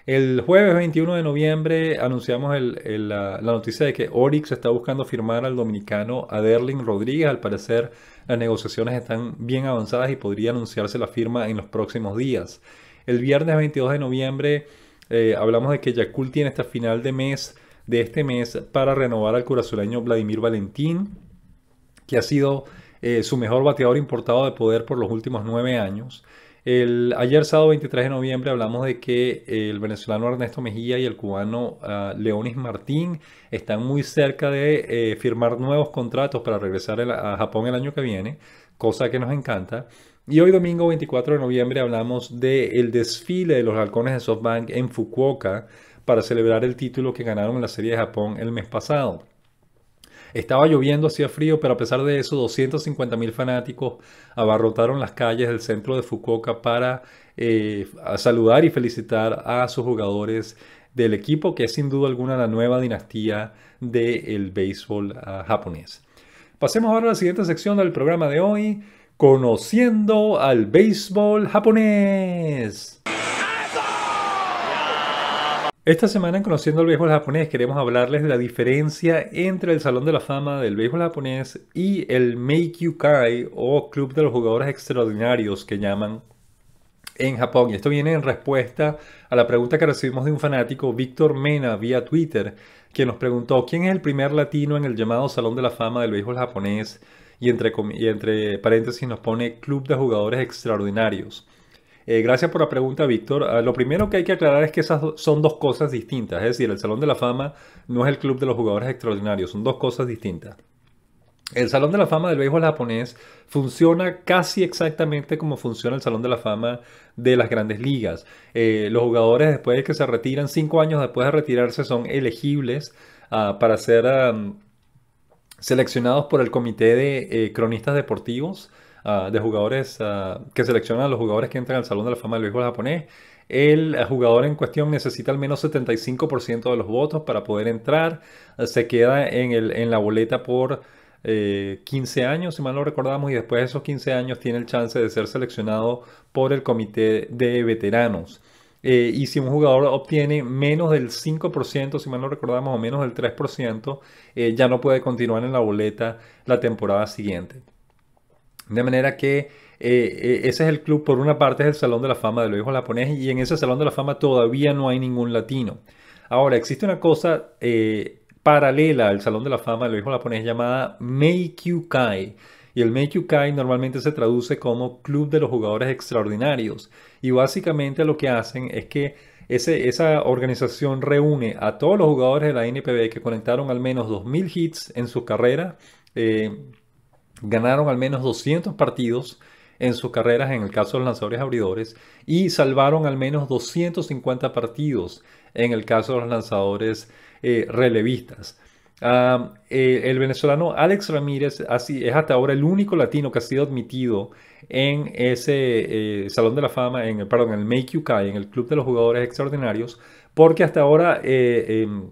El jueves 21 de noviembre anunciamos la, noticia de que Orix está buscando firmar al dominicano Aderlin Rodríguez. Al parecer las negociaciones están bien avanzadas y podría anunciarse la firma en los próximos días. El viernes 22 de noviembre eh, hablamos de que Yakult tiene esta final de mes de este mes para renovar al curazuleño Vladimir Valentín, que ha sido eh, su mejor bateador importado de poder por los últimos nueve años ayer, sábado 23 de noviembre, hablamos de que el venezolano Ernesto Mejía y el cubano ah, Leonis Martín están muy cerca de eh, firmar nuevos contratos para regresar a Japón el año que viene, cosa que nos encanta. Y hoy domingo 24 de noviembre hablamos del el desfile de los halcones de SoftBank en Fukuoka para celebrar el título que ganaron en la Serie de Japón el mes pasado. Estaba lloviendo, hacía frío, pero a pesar de eso, 250.000 fanáticos abarrotaron las calles del centro de Fukuoka para eh, saludar y felicitar a sus jugadores del equipo, que es sin duda alguna la nueva dinastía del béisbol ah, japonés. Pasemos ahora a la siguiente sección del programa de hoy, conociendo al béisbol japonés. Esta semana en Conociendo el Béisbol Japonés queremos hablarles de la diferencia entre el Salón de la Fama del Béisbol Japonés y el Meikyu-kai o Club de los Jugadores Extraordinarios que llaman en Japón. Y esto viene en respuesta a la pregunta que recibimos de un fanático, Víctor Mena, vía Twitter, que nos preguntó quién es el primer latino en el llamado Salón de la Fama del Béisbol Japonés y entre, y entre paréntesis nos pone Club de Jugadores Extraordinarios. Eh, gracias por la pregunta, Víctor. Ah, lo primero que hay que aclarar es que esas son dos cosas distintas. Es decir, el Salón de la Fama no es el club de los jugadores extraordinarios, son dos cosas distintas. El Salón de la Fama del béisbol japonés funciona casi exactamente como funciona el Salón de la Fama de las grandes ligas. Eh, los jugadores después de que se retiran, cinco años después de retirarse, son elegibles ah, para ser seleccionados por el Comité de eh, Cronistas Deportivos Ah, de jugadores ah, que seleccionan a los jugadores que entran al Salón de la Fama del Béisbol Japonés, el ah, jugador en cuestión necesita al menos 75% de los votos para poder entrar. Se queda en, la boleta por 15 eh, años, si mal no recordamos, y después de esos 15 años tiene el chance de ser seleccionado por el comité de veteranos. Eh, y si un jugador obtiene menos del 5%, si mal no recordamos, o menos del 3%, eh, ya no puede continuar en la boleta la temporada siguiente. De manera que eh, eh, ese es el club, por una parte es el Salón de la Fama de los Hijos Japoneses y en ese Salón de la Fama todavía no hay ningún latino. Ahora, existe una cosa eh, paralela al Salón de la Fama de los Hijos Japoneses llamada Kai Y el Kai normalmente se traduce como Club de los Jugadores Extraordinarios. Y básicamente lo que hacen es que esa organización reúne a todos los jugadores de la NPB que conectaron al menos 2.000 hits en su carrera ganaron al menos 200 partidos en sus carreras en el caso de los lanzadores abridores y salvaron al menos 250 partidos en el caso de los lanzadores eh, relevistas. Ah, eh, el venezolano Alex Ramírez es hasta ahora el único latino que ha sido admitido en ese eh, Salón de la Fama, en, perdón, en el Make UK, en el Club de los Jugadores Extraordinarios, porque hasta ahora... Em,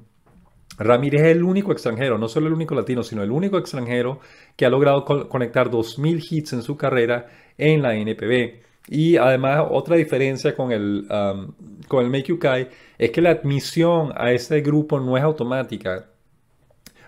Ramírez es el único extranjero, no solo el único latino, sino el único extranjero que ha logrado conectar 2.000 hits en su carrera en la NPB. Y además otra diferencia con el, um, con el Make You es que la admisión a este grupo no es automática.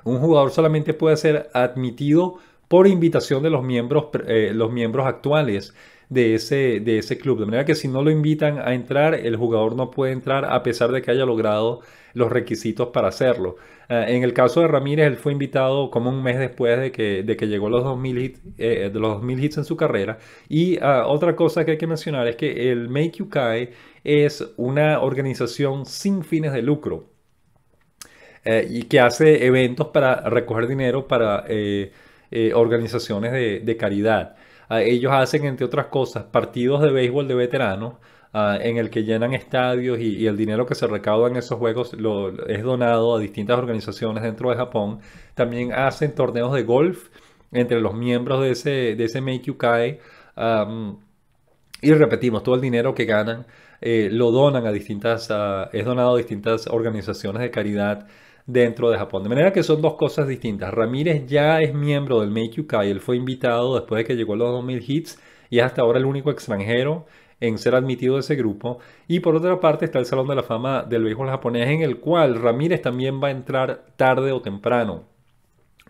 Un jugador solamente puede ser admitido por invitación de los miembros, eh, los miembros actuales de ese, de ese club. De manera que si no lo invitan a entrar, el jugador no puede entrar a pesar de que haya logrado los requisitos para hacerlo. Eh, en el caso de Ramírez, él fue invitado como un mes después de que, llegó los 2000 hits, eh, eh, hits en su carrera. Y ah, otra cosa que hay que mencionar es que el Make You es una organización sin fines de lucro y que hace eventos para recoger dinero para organizaciones de, de caridad. Ah, ellos hacen, entre otras cosas, partidos de béisbol de veteranos. Ah, en el que llenan estadios y, el dinero que se recauda en esos juegos es donado a distintas organizaciones dentro de Japón. También hacen torneos de golf entre los miembros de ese, de ese Make y repetimos, todo el dinero que ganan eh, lo donan a distintas, ah, es donado a distintas organizaciones de caridad dentro de Japón. De manera que son dos cosas distintas. Ramírez ya es miembro del Make y él fue invitado después de que llegó a los 2000 hits y es hasta ahora el único extranjero en ser admitido de ese grupo. Y por otra parte está el Salón de la Fama del Béisbol Japonés, en el cual Ramírez también va a entrar tarde o temprano.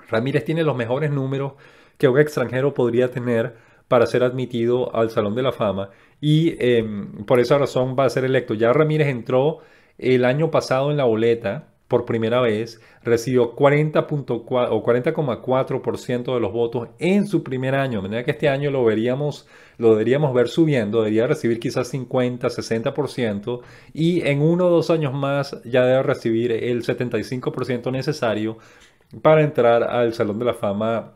Ramírez tiene los mejores números que un extranjero podría tener para ser admitido al Salón de la Fama y eh, por esa razón va a ser electo. Ya Ramírez entró el año pasado en la boleta por primera vez, recibió 40.4 o 40,4% de los votos en su primer año. De manera que este año lo veríamos, lo deberíamos ver subiendo, debería recibir quizás 50, 60% y en uno o dos años más ya debe recibir el 75% necesario para entrar al Salón de la Fama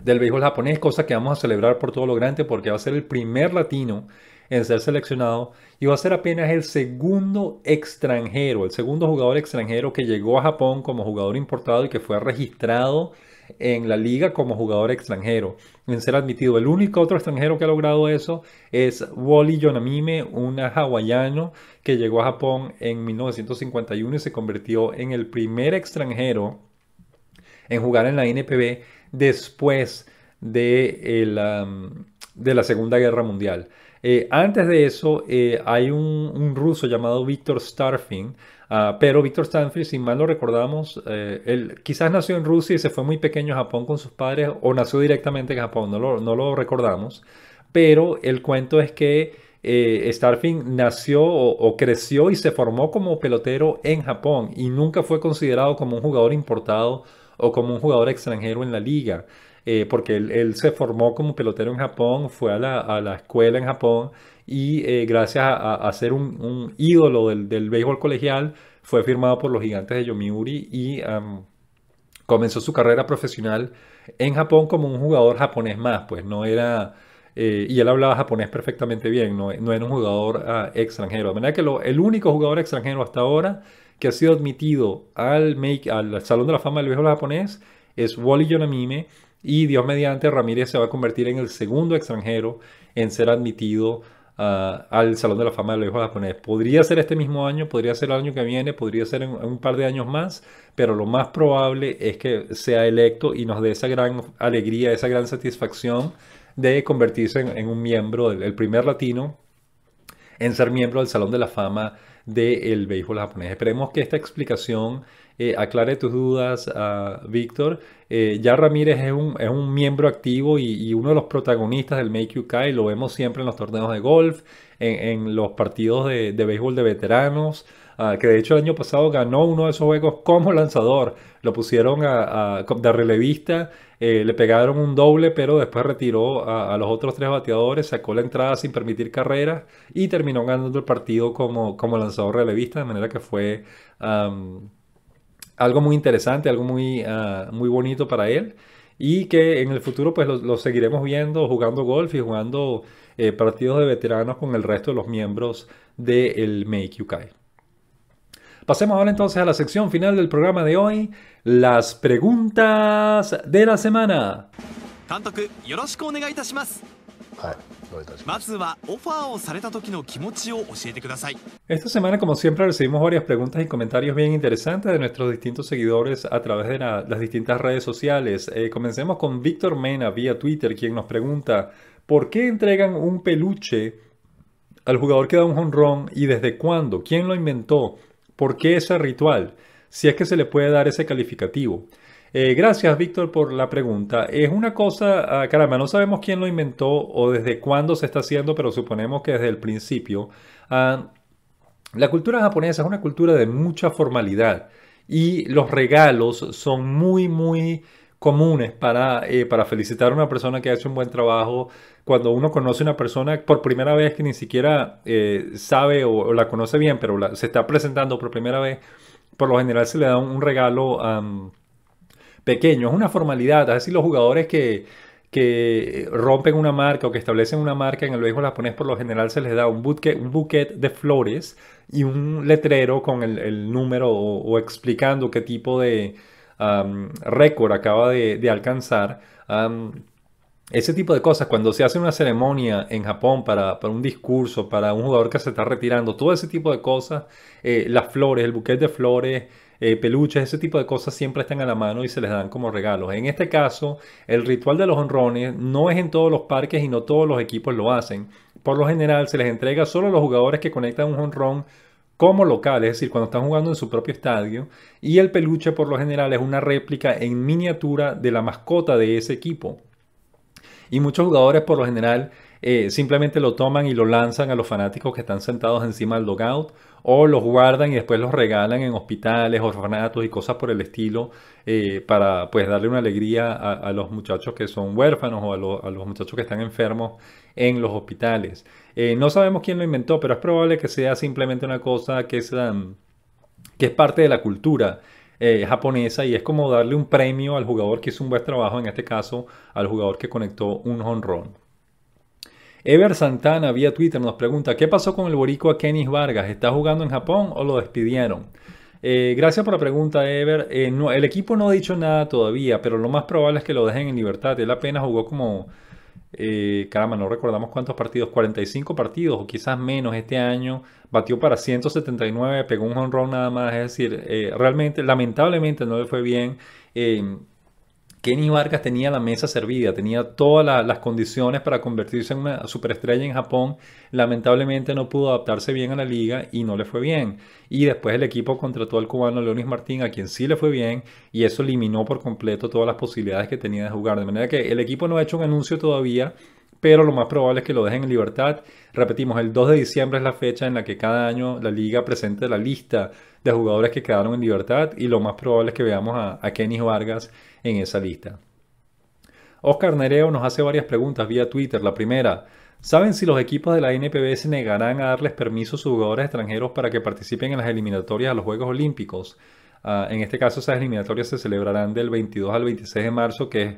del béisbol japonés, cosa que vamos a celebrar por todo lo grande porque va a ser el primer latino en ser seleccionado y va a ser apenas el segundo extranjero, el segundo jugador extranjero que llegó a Japón como jugador importado y que fue registrado en la liga como jugador extranjero, en ser admitido. El único otro extranjero que ha logrado eso es Wally Yonamime, un hawaiano que llegó a Japón en 1951 y se convirtió en el primer extranjero en jugar en la NPB después de, um, de la Segunda Guerra Mundial. Eh, antes de eso, eh, hay un, ruso llamado Víctor Starfin, ah, pero Víctor Starfin, si mal lo recordamos, eh, él quizás nació en Rusia y se fue muy pequeño a Japón con sus padres, o nació directamente en Japón, no lo, no lo recordamos, pero el cuento es que eh, Starfin nació o, creció y se formó como pelotero en Japón y nunca fue considerado como un jugador importado o como un jugador extranjero en la liga. Eh, porque él, se formó como pelotero en Japón, fue a la, a la escuela en Japón y eh, gracias a, a, ser un, ídolo del, del, béisbol colegial, fue firmado por los gigantes de Yomiuri y comenzó su carrera profesional en Japón como un jugador japonés más, pues no era... Eh, y él hablaba japonés perfectamente bien, no, no era un jugador ah, extranjero. De manera que el único jugador extranjero hasta ahora que ha sido admitido al, make, al Salón de la Fama del Béisbol Japonés es Wally Yonamime, y Dios mediante, Ramírez se va a convertir en el segundo extranjero en ser admitido ah, al Salón de la Fama de los Japonés. Podría ser este mismo año, podría ser el año que viene, podría ser un par de años más, pero lo más probable es que sea electo y nos dé esa gran alegría, esa gran satisfacción de convertirse en, un miembro, del, el primer latino en ser miembro del Salón de la Fama del de béisbol japonés. Esperemos que esta explicación eh, aclare tus dudas, ah, Víctor. Eh, ya Ramírez es un, es un miembro activo y, uno de los protagonistas del Make Kai Lo vemos siempre en los torneos de golf, en, los partidos de, béisbol de veteranos. Ah, que de hecho el año pasado ganó uno de esos juegos como lanzador. Lo pusieron a, de relevista, eh, le pegaron un doble, pero después retiró a, los otros tres bateadores, sacó la entrada sin permitir carreras y terminó ganando el partido como, como lanzador relevista, de manera que fue algo muy interesante, algo muy, ah, muy bonito para él y que en el futuro pues lo, seguiremos viendo jugando golf y jugando eh, partidos de veteranos con el resto de los miembros del de Make UK. Pasemos ahora entonces a la sección final del programa de hoy, las preguntas de la semana. Esta semana, como siempre, recibimos varias preguntas y comentarios bien interesantes de nuestros distintos seguidores a través de las distintas redes sociales. Eh, comencemos con Víctor Mena vía Twitter, quien nos pregunta: ¿Por qué entregan un peluche al jugador que da un honrón y desde cuándo? ¿Quién lo inventó? ¿Por qué ese ritual? Si es que se le puede dar ese calificativo. Eh, gracias, Víctor, por la pregunta. Es una cosa, ah, caramba, no sabemos quién lo inventó o desde cuándo se está haciendo, pero suponemos que desde el principio. Ah, la cultura japonesa es una cultura de mucha formalidad y los regalos son muy, muy comunes para, eh, para felicitar a una persona que ha hecho un buen trabajo. Cuando uno conoce a una persona por primera vez que ni siquiera eh, sabe o, la conoce bien, pero se está presentando por primera vez, por lo general se le da un, regalo. a pequeño, es una formalidad. decir, los jugadores que, que rompen una marca o que establecen una marca en el béisbol japonés por lo general se les da un buquet, un de flores y un letrero con el, número o, explicando qué tipo de um, récord acaba de, alcanzar. Um, ese tipo de cosas, cuando se hace una ceremonia en Japón para, para, un discurso, para un jugador que se está retirando, todo ese tipo de cosas, eh, las flores, el buquete de flores, eh, peluches, ese tipo de cosas siempre están a la mano y se les dan como regalos. En este caso, el ritual de los honrones no es en todos los parques y no todos los equipos lo hacen. Por lo general se les entrega solo a los jugadores que conectan un honrón como local, es decir, cuando están jugando en su propio estadio, y el peluche por lo general es una réplica en miniatura de la mascota de ese equipo. Y muchos jugadores por lo general eh, simplemente lo toman y lo lanzan a los fanáticos que están sentados encima del logout o los guardan y después los regalan en hospitales, orfanatos y cosas por el estilo eh, para pues darle una alegría a, los muchachos que son huérfanos o a, los muchachos que están enfermos en los hospitales. Eh, no sabemos quién lo inventó, pero es probable que sea simplemente una cosa que es, um, parte de la cultura. japonesa y es como darle un premio al jugador que hizo un buen trabajo, en este caso al jugador que conectó un honrón. Ever Santana vía Twitter nos pregunta, ¿qué pasó con el boricua Kenis Vargas? ¿Está jugando en Japón o lo despidieron? Eh, gracias por la pregunta, Ever. Eh, el equipo no ha dicho nada todavía, pero lo más probable es que lo dejen en libertad. Él apenas jugó como, eh, caramba, no recordamos cuántos partidos, 45 partidos o quizás menos este año. Batió para 179, pegó un home run nada más. Es decir, realmente, lamentablemente no le fue bien. Kenny Vargas tenía la mesa servida, tenía todas las condiciones para convertirse en una superestrella en Japón. Lamentablemente no pudo adaptarse bien a la liga y no le fue bien. Y después el equipo contrató al cubano Leonis Martín, a quien sí le fue bien, y eso eliminó por completo todas las posibilidades que tenía de jugar. De manera que el equipo no ha hecho un anuncio todavía pero lo más probable es que lo dejen en libertad. Repetimos, el 2 de diciembre es la fecha en la que cada año la liga presenta la lista de jugadores que quedaron en libertad y lo más probable es que veamos a, Kenny Vargas en esa lista. Oscar Nereo nos hace varias preguntas vía Twitter. La primera, ¿saben si los equipos de la NPB se negarán a darles permiso a sus jugadores extranjeros para que participen en las eliminatorias a los Juegos Olímpicos? Ah, en este caso, esas eliminatorias se celebrarán del 22 al 26 de marzo, que es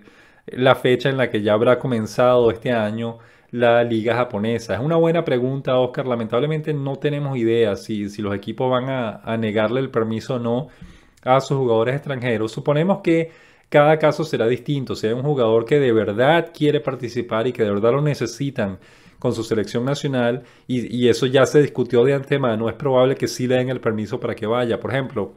la fecha en la que ya habrá comenzado este año la liga japonesa? Es una buena pregunta, Oscar. Lamentablemente no tenemos idea si, los equipos van a, negarle el permiso o no a sus jugadores extranjeros. Suponemos que cada caso será distinto. Si hay un jugador que de verdad quiere participar y que de verdad lo necesitan con su selección nacional y, eso ya se discutió de antemano, es probable que sí le den el permiso para que vaya. Por ejemplo,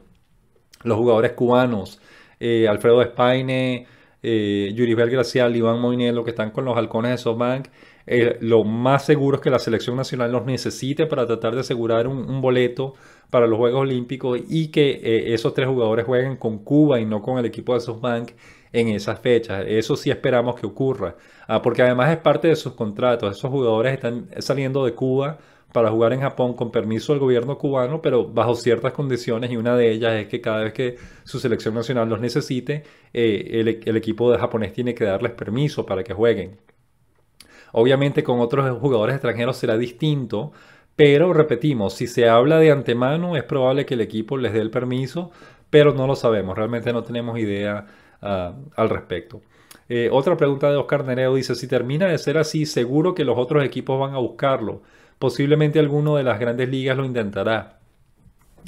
los jugadores cubanos, eh, Alfredo Espaine, eh, Yuri Gracial, Iván Moinelo, que están con los halcones de SoftBank, eh, lo más seguro es que la selección nacional los necesite para tratar de asegurar un, boleto para los Juegos Olímpicos y que eh, esos tres jugadores jueguen con Cuba y no con el equipo de SoftBank en esas fechas. Eso sí esperamos que ocurra, ah, porque además es parte de sus contratos. Esos jugadores están saliendo de Cuba para jugar en Japón con permiso del gobierno cubano, pero bajo ciertas condiciones y una de ellas es que cada vez que su selección nacional los necesite, eh, el, equipo de japonés tiene que darles permiso para que jueguen. Obviamente con otros jugadores extranjeros será distinto, pero repetimos, si se habla de antemano es probable que el equipo les dé el permiso, pero no lo sabemos, realmente no tenemos idea ah, al respecto. Eh, otra pregunta de Oscar Nereo dice, si termina de ser así, seguro que los otros equipos van a buscarlo. Posiblemente alguno de las grandes ligas lo intentará.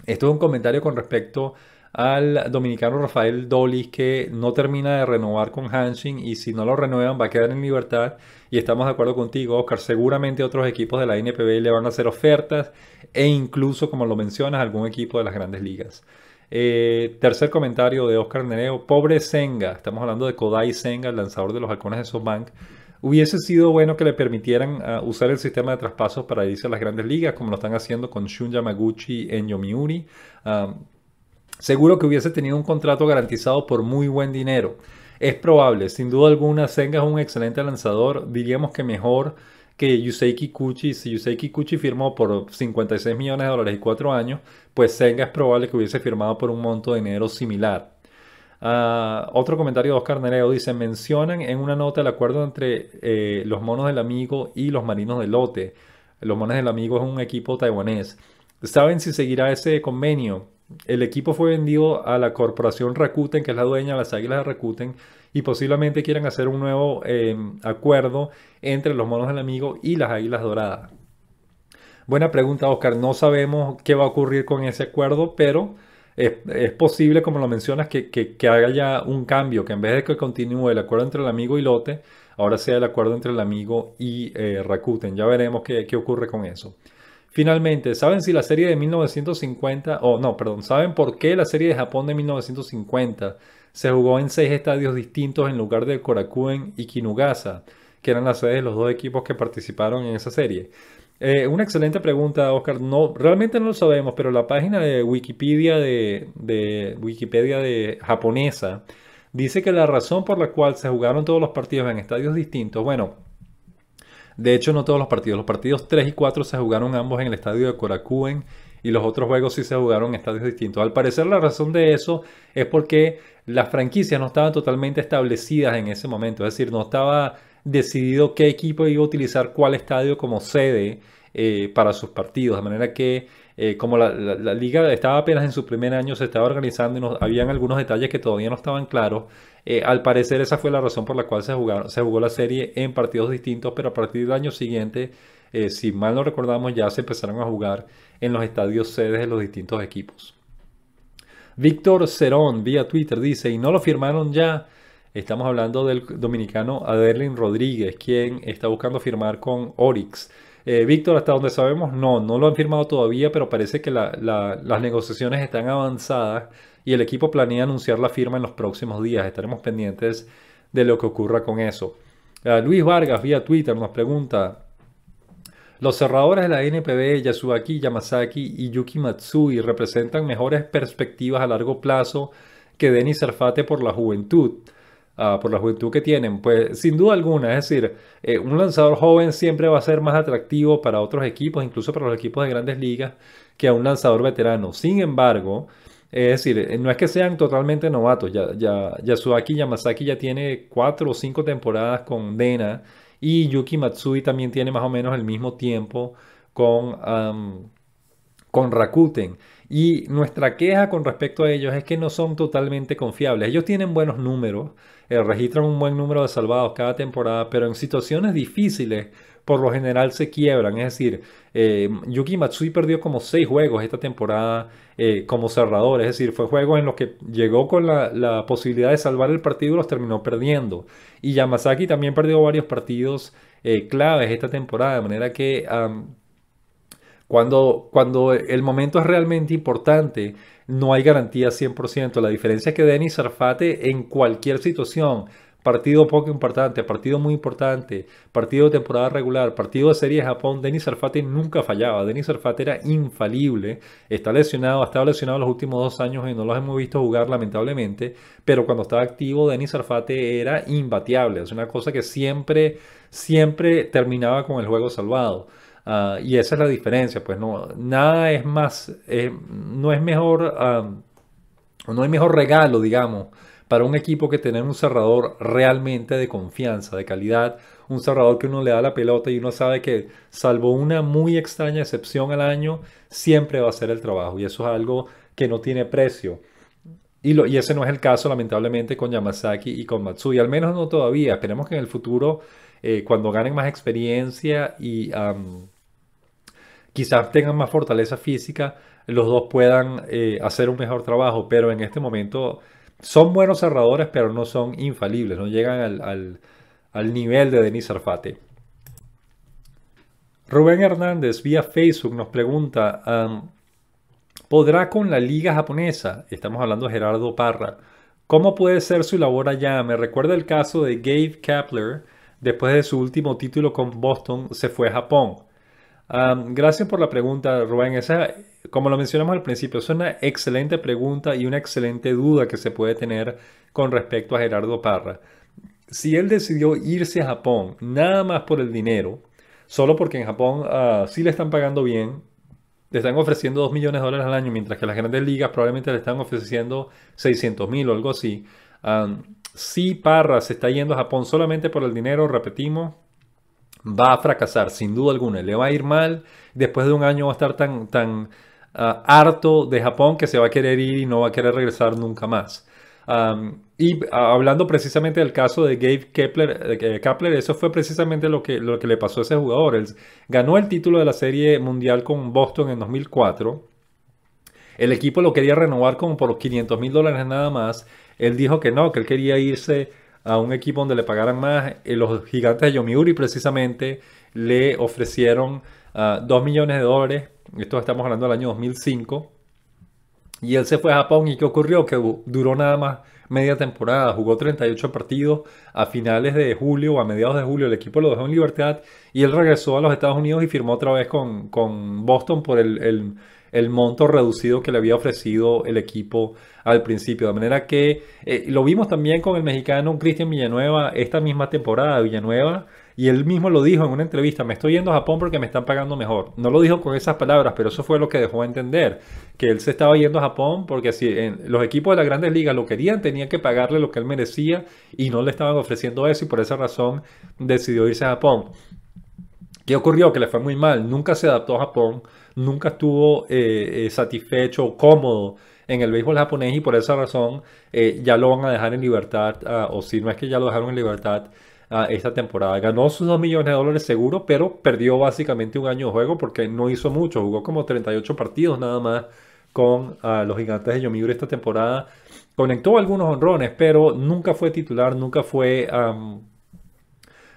Esto es un comentario con respecto al dominicano Rafael Dolis que no termina de renovar con Hanshin y si no lo renuevan va a quedar en libertad y estamos de acuerdo contigo Oscar, seguramente otros equipos de la NPB le van a hacer ofertas e incluso como lo mencionas algún equipo de las grandes ligas. Eh, tercer comentario de Oscar Nereo, pobre Senga, estamos hablando de Kodai Senga, el lanzador de los halcones de SoftBank Hubiese sido bueno que le permitieran ah, usar el sistema de traspasos para irse a las grandes ligas, como lo están haciendo con Shun Yamaguchi en Yomiuri. Ah, seguro que hubiese tenido un contrato garantizado por muy buen dinero. Es probable, sin duda alguna, Senga es un excelente lanzador, diríamos que mejor que Yusei Kikuchi, si Yusei Kikuchi firmó por 56 millones de dólares y 4 años, pues Senga es probable que hubiese firmado por un monto de dinero similar. Ah, otro comentario de Oscar Nereo dice: mencionan en una nota el acuerdo entre eh, los monos del amigo y los marinos del lote. Los monos del amigo es un equipo taiwanés. ¿Saben si seguirá ese convenio? El equipo fue vendido a la corporación Rakuten, que es la dueña de las águilas de Rakuten, y posiblemente quieran hacer un nuevo em, acuerdo entre los monos del amigo y las águilas doradas. Buena pregunta, Oscar. No sabemos qué va a ocurrir con ese acuerdo, pero es, posible, como lo mencionas, que, que, que, haya un cambio, que en vez de que continúe el acuerdo entre el amigo y lote, ahora sea el acuerdo entre el amigo y eh, Rakuten. Ya veremos qué, ocurre con eso. Finalmente, ¿saben si la serie de 1950, o no, perdón, ¿saben por qué la serie de Japón de 1950 se jugó en seis estadios distintos en lugar de Korakuen y Kinugasa, que eran las sedes de los dos equipos que participaron en esa serie? Eh, una excelente pregunta, Oscar. No, realmente no lo sabemos, pero la página de Wikipedia de, de Wikipedia de japonesa dice que la razón por la cual se jugaron todos los partidos en estadios distintos, bueno, de hecho no todos los partidos, los partidos 3 y 4 se jugaron ambos en el estadio de Korakuen y los otros juegos sí se jugaron en estadios distintos. Al parecer la razón de eso es porque las franquicias no estaban totalmente establecidas en ese momento, es decir, no estaba decidido qué equipo iba a utilizar cuál estadio como sede eh, para sus partidos. De manera que, eh, como la, liga estaba apenas en su primer año, se estaba organizando y nos, habían algunos detalles que todavía no estaban claros. Eh, al parecer esa fue la razón por la cual se, jugó la serie en partidos distintos, pero a partir del año siguiente si mal no recordamos, ya se empezaron a jugar en los estadios sedes de los distintos equipos. Víctor Cerón, vía Twitter, dice, y no lo firmaron ya. Estamos hablando del dominicano Aderlin Rodríguez, quien está buscando firmar con Orix. Eh, Víctor, hasta dónde sabemos, no, no lo han firmado todavía, pero parece que las negociaciones están avanzadas y el equipo planea anunciar la firma en los próximos días. Estaremos pendientes de lo que ocurra con eso. Eh, Luis Vargas, vía Twitter, nos pregunta: ¿Los cerradores de la NPB, Yasuaki Yamasaki y Yuki Matsui, representan mejores perspectivas a largo plazo que Denis Arfate por la juventud? Ah, por la juventud que tienen? Pues sin duda alguna, es decir, eh, un lanzador joven siempre va a ser más atractivo para otros equipos, incluso para los equipos de grandes ligas, que a un lanzador veterano. Sin embargo, es decir, eh, no es que sean totalmente novatos. Ya, ya, Yasuaki Yamazaki ya tiene cuatro o cinco temporadas con Dena y Yuki Matsui también tiene más o menos el mismo tiempo con, con Rakuten. Y nuestra queja con respecto a ellos es que no son totalmente confiables. Ellos tienen buenos números, eh, registran un buen número de salvados cada temporada, pero en situaciones difíciles por lo general se quiebran. Es decir, eh, Yuki Matsui perdió como seis juegos esta temporada eh, como cerrador. Es decir, fue juego en los que llegó con la, posibilidad de salvar el partido y los terminó perdiendo. Y Yamazaki también perdió varios partidos claves esta temporada. De manera que cuando, el momento es realmente importante, no hay garantía 100%. La diferencia es que Denis Arfate en cualquier situación, partido poco importante, partido muy importante, partido de temporada regular, partido de serie de Japón, Denis Arfate nunca fallaba. Denis Arfate era infalible. Está lesionado, ha estado lesionado los últimos dos años y no los hemos visto jugar lamentablemente. Pero cuando estaba activo, Denis Arfate era imbateable. Es una cosa que siempre, siempre terminaba con el juego salvado. Ah, y esa es la diferencia, pues no, nada es más, eh, no es mejor, no hay mejor regalo, digamos, para un equipo que tener un cerrador realmente de confianza, de calidad, un cerrador que uno le da la pelota y uno sabe que, salvo una muy extraña excepción al año, siempre va a hacer el trabajo. Y eso es algo que no tiene precio. Y, lo, y, ese no es el caso, lamentablemente, con Yamazaki y con Matsui. Al menos no todavía. Esperemos que en el futuro, eh, cuando ganen más experiencia y quizás tengan más fortaleza física, los dos puedan eh, hacer un mejor trabajo, pero en este momento son buenos cerradores, pero no son infalibles, no llegan al, nivel de Denis Arfate. Rubén Hernández vía Facebook nos pregunta, ¿podrá con la liga japonesa, estamos hablando de Gerardo Parra, cómo puede ser su labor allá? Me recuerda el caso de Gabe Kapler, después de su último título con Boston, se fue a Japón gracias por la pregunta, Rubén. Esa, como lo mencionamos al principio, es una excelente pregunta y una excelente duda que se puede tener con respecto a Gerardo Parra. Si él decidió irse a Japón nada más por el dinero, solo porque en Japón ah, sí le están pagando bien, le están ofreciendo 2 millones de dólares al año, mientras que las grandes ligas probablemente le están ofreciendo 600 mil o algo así. si Parra se está yendo a Japón solamente por el dinero, repetimos, va a fracasar sin duda alguna, le va a ir mal, después de un año va a estar tan, tan ah, harto de Japón que se va a querer ir y no va a querer regresar nunca más. y hablando precisamente del caso de Gabe Kepler, Kepler, eso fue precisamente lo que, lo que le pasó a ese jugador. ganó el título de la Serie Mundial con Boston en 2004. El equipo lo quería renovar como por los 500 mil dólares nada más. Él dijo que no, que él quería irse a un equipo donde le pagaran más. Eh, los gigantes de Yomiuri precisamente le ofrecieron uh, ah, 2 millones de dólares. Esto estamos hablando del año 2005. Y él se fue a Japón y ¿qué ocurrió? Que duró nada más media temporada, jugó 38 partidos a finales de julio o a mediados de julio, el equipo lo dejó en libertad y él regresó a los Estados Unidos y firmó otra vez con, Boston por el el monto reducido que le había ofrecido el equipo al principio. De manera que eh, lo vimos también con el mexicano Cristian Villanueva esta misma temporada. Villanueva y él mismo lo dijo en una entrevista, me estoy yendo a Japón porque me están pagando mejor. No lo dijo con esas palabras, pero eso fue lo que dejó a entender, que él se estaba yendo a Japón porque si en los equipos de las grandes ligas lo querían, tenían que pagarle lo que él merecía y no le estaban ofreciendo eso y por esa razón decidió irse a Japón. ¿Qué ocurrió? Que le fue muy mal. Nunca se adaptó a Japón, nunca estuvo eh, eh, satisfecho o cómodo en el béisbol japonés y por esa razón eh, ya lo van a dejar en libertad, ah, o si no es que ya lo dejaron en libertad ah, esta temporada. Ganó sus 2 millones de dólares seguro, pero perdió básicamente un año de juego porque no hizo mucho, jugó como 38 partidos nada más con ah, los gigantes de Yomiuri esta temporada. Conectó algunos honrones, pero nunca fue titular, nunca fue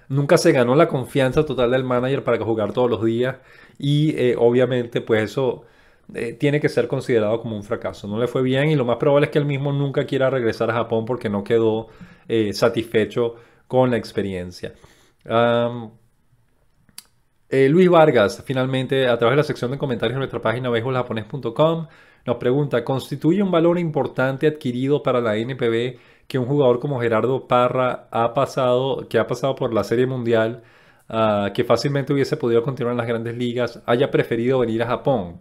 nunca se ganó la confianza total del manager para jugar todos los días y eh, obviamente pues eso eh, tiene que ser considerado como un fracaso. No le fue bien y lo más probable es que él mismo nunca quiera regresar a Japón porque no quedó eh, satisfecho con la experiencia. Luis Vargas, finalmente, a través de la sección de comentarios de nuestra página beisboljaponés.com, nos pregunta, ¿constituye un valor importante adquirido para la NPB que un jugador como Gerardo Parra ha pasado, que ha pasado por la Serie Mundial, ah, que fácilmente hubiese podido continuar en las grandes ligas, haya preferido venir a Japón?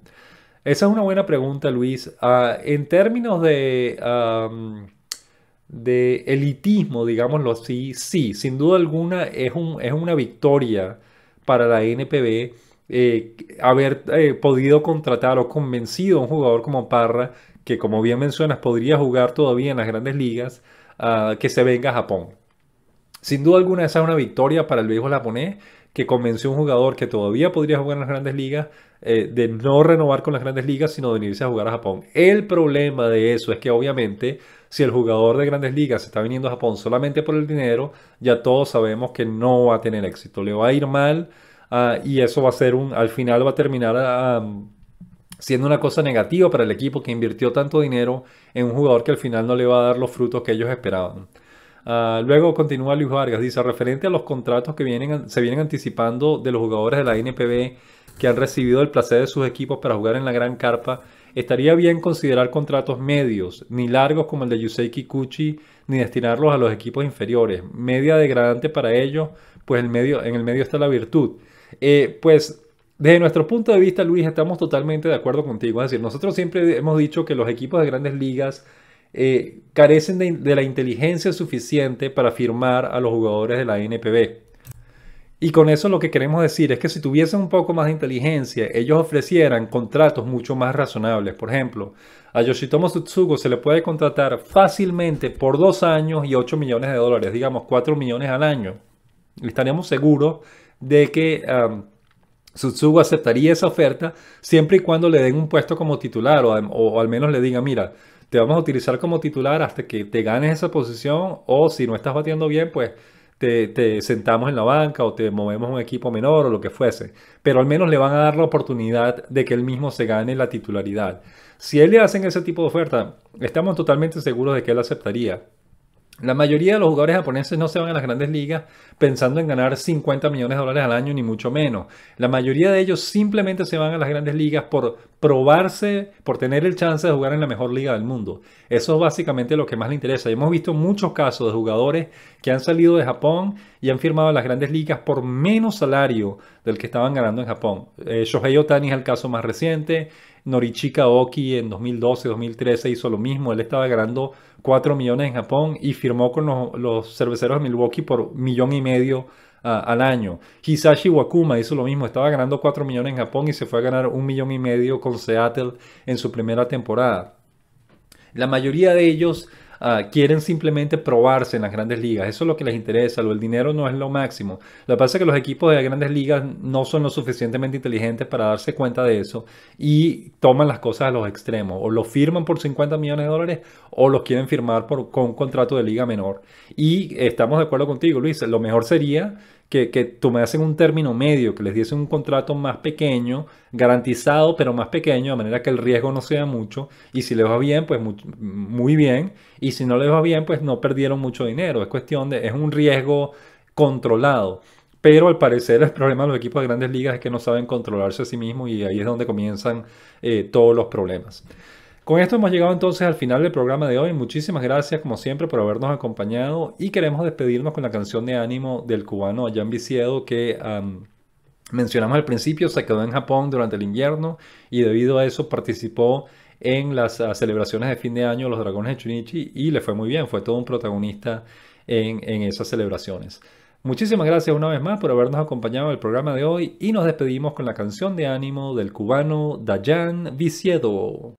Esa es una buena pregunta, Luis. Ah, en términos de, elitismo, digámoslo así, sí, sin duda alguna es, un, es una victoria para la NPB eh, haber eh, podido contratar o convencido a un jugador como Parra, que como bien mencionas podría jugar todavía en las grandes ligas, Ah, que se venga a Japón. Sin duda alguna, esa es una victoria para el viejo japonés que convenció a un jugador que todavía podría jugar en las grandes ligas eh, de no renovar con las grandes ligas, sino de venirse a jugar a Japón. El problema de eso es que obviamente si el jugador de grandes ligas está viniendo a Japón solamente por el dinero, ya todos sabemos que no va a tener éxito, le va a ir mal ah, y eso va a ser un, al final va a terminar... a ah, siendo una cosa negativa para el equipo que invirtió tanto dinero en un jugador que al final no le va a dar los frutos que ellos esperaban. Ah, luego continúa Luis Vargas, dice, referente a los contratos que vienen, se vienen anticipando de los jugadores de la NPB que han recibido el placer de sus equipos para jugar en la gran carpa, estaría bien considerar contratos medios, ni largos como el de Yusei Kikuchi, ni destinarlos a los equipos inferiores. Media degradante para ellos, pues medio, en el medio está la virtud. Eh, pues desde nuestro punto de vista, Luis, estamos totalmente de acuerdo contigo. Es decir, nosotros siempre hemos dicho que los equipos de grandes ligas eh, carecen de, la inteligencia suficiente para firmar a los jugadores de la NPB. Y con eso lo que queremos decir es que si tuviesen un poco más de inteligencia, ellos ofrecieran contratos mucho más razonables. Por ejemplo, a Yoshitomo Tsutsugo se le puede contratar fácilmente por dos años y 8 millones de dólares, digamos 4 millones al año. estaríamos seguros de que... Sutsugo aceptaría esa oferta siempre y cuando le den un puesto como titular o, al menos le diga, mira, te vamos a utilizar como titular hasta que te ganes esa posición o si no estás batiendo bien, pues te, te sentamos en la banca o te movemos a un equipo menor o lo que fuese. Pero al menos le van a dar la oportunidad de que él mismo se gane la titularidad. Si él le hacen ese tipo de oferta, estamos totalmente seguros de que él aceptaría. La mayoría de los jugadores japoneses no se van a las grandes ligas pensando en ganar 50 millones de dólares al año, ni mucho menos. La mayoría de ellos simplemente se van a las grandes ligas por probarse, por tener el chance de jugar en la mejor liga del mundo. Eso es básicamente lo que más le interesa. Y hemos visto muchos casos de jugadores que han salido de Japón y han firmado las grandes ligas por menos salario del que estaban ganando en Japón. Eh, Shohei Otani es el caso más reciente. Norichika Oki en 2012-2013 hizo lo mismo. Él estaba ganando 4 millones en Japón y firmó con los, cerveceros de Milwaukee por millón y medio ah, al año. Hisashi Wakuma hizo lo mismo. Estaba ganando 4 millones en Japón y se fue a ganar un millón y medio con Seattle en su primera temporada. La mayoría de ellos Ah, quieren simplemente probarse en las grandes ligas. Eso es lo que les interesa. Lo, el dinero no es lo máximo. Lo que pasa es que los equipos de las grandes ligas no son lo suficientemente inteligentes para darse cuenta de eso y toman las cosas a los extremos. O lo firman por 50 millones de dólares o los quieren firmar por, con un contrato de liga menor. Y estamos de acuerdo contigo, Luis. Lo mejor sería que, tomasen un término medio, que les diesen un contrato más pequeño, garantizado, pero más pequeño, de manera que el riesgo no sea mucho. Y si les va bien, pues muy, muy bien. Y si no les va bien, pues no perdieron mucho dinero. Es cuestión de, es un riesgo controlado. Pero al parecer el problema de los equipos de grandes ligas es que no saben controlarse a sí mismos y ahí es donde comienzan eh, todos los problemas. Con esto hemos llegado entonces al final del programa de hoy. Muchísimas gracias como siempre por habernos acompañado y queremos despedirnos con la canción de ánimo del cubano Dayan Viciedo que mencionamos al principio, se quedó en Japón durante el invierno y debido a eso participó en las ah, celebraciones de fin de año Los Dragones de Chunichi y le fue muy bien, fue todo un protagonista en, esas celebraciones. Muchísimas gracias una vez más por habernos acompañado en el programa de hoy y nos despedimos con la canción de ánimo del cubano Dayan Viciedo.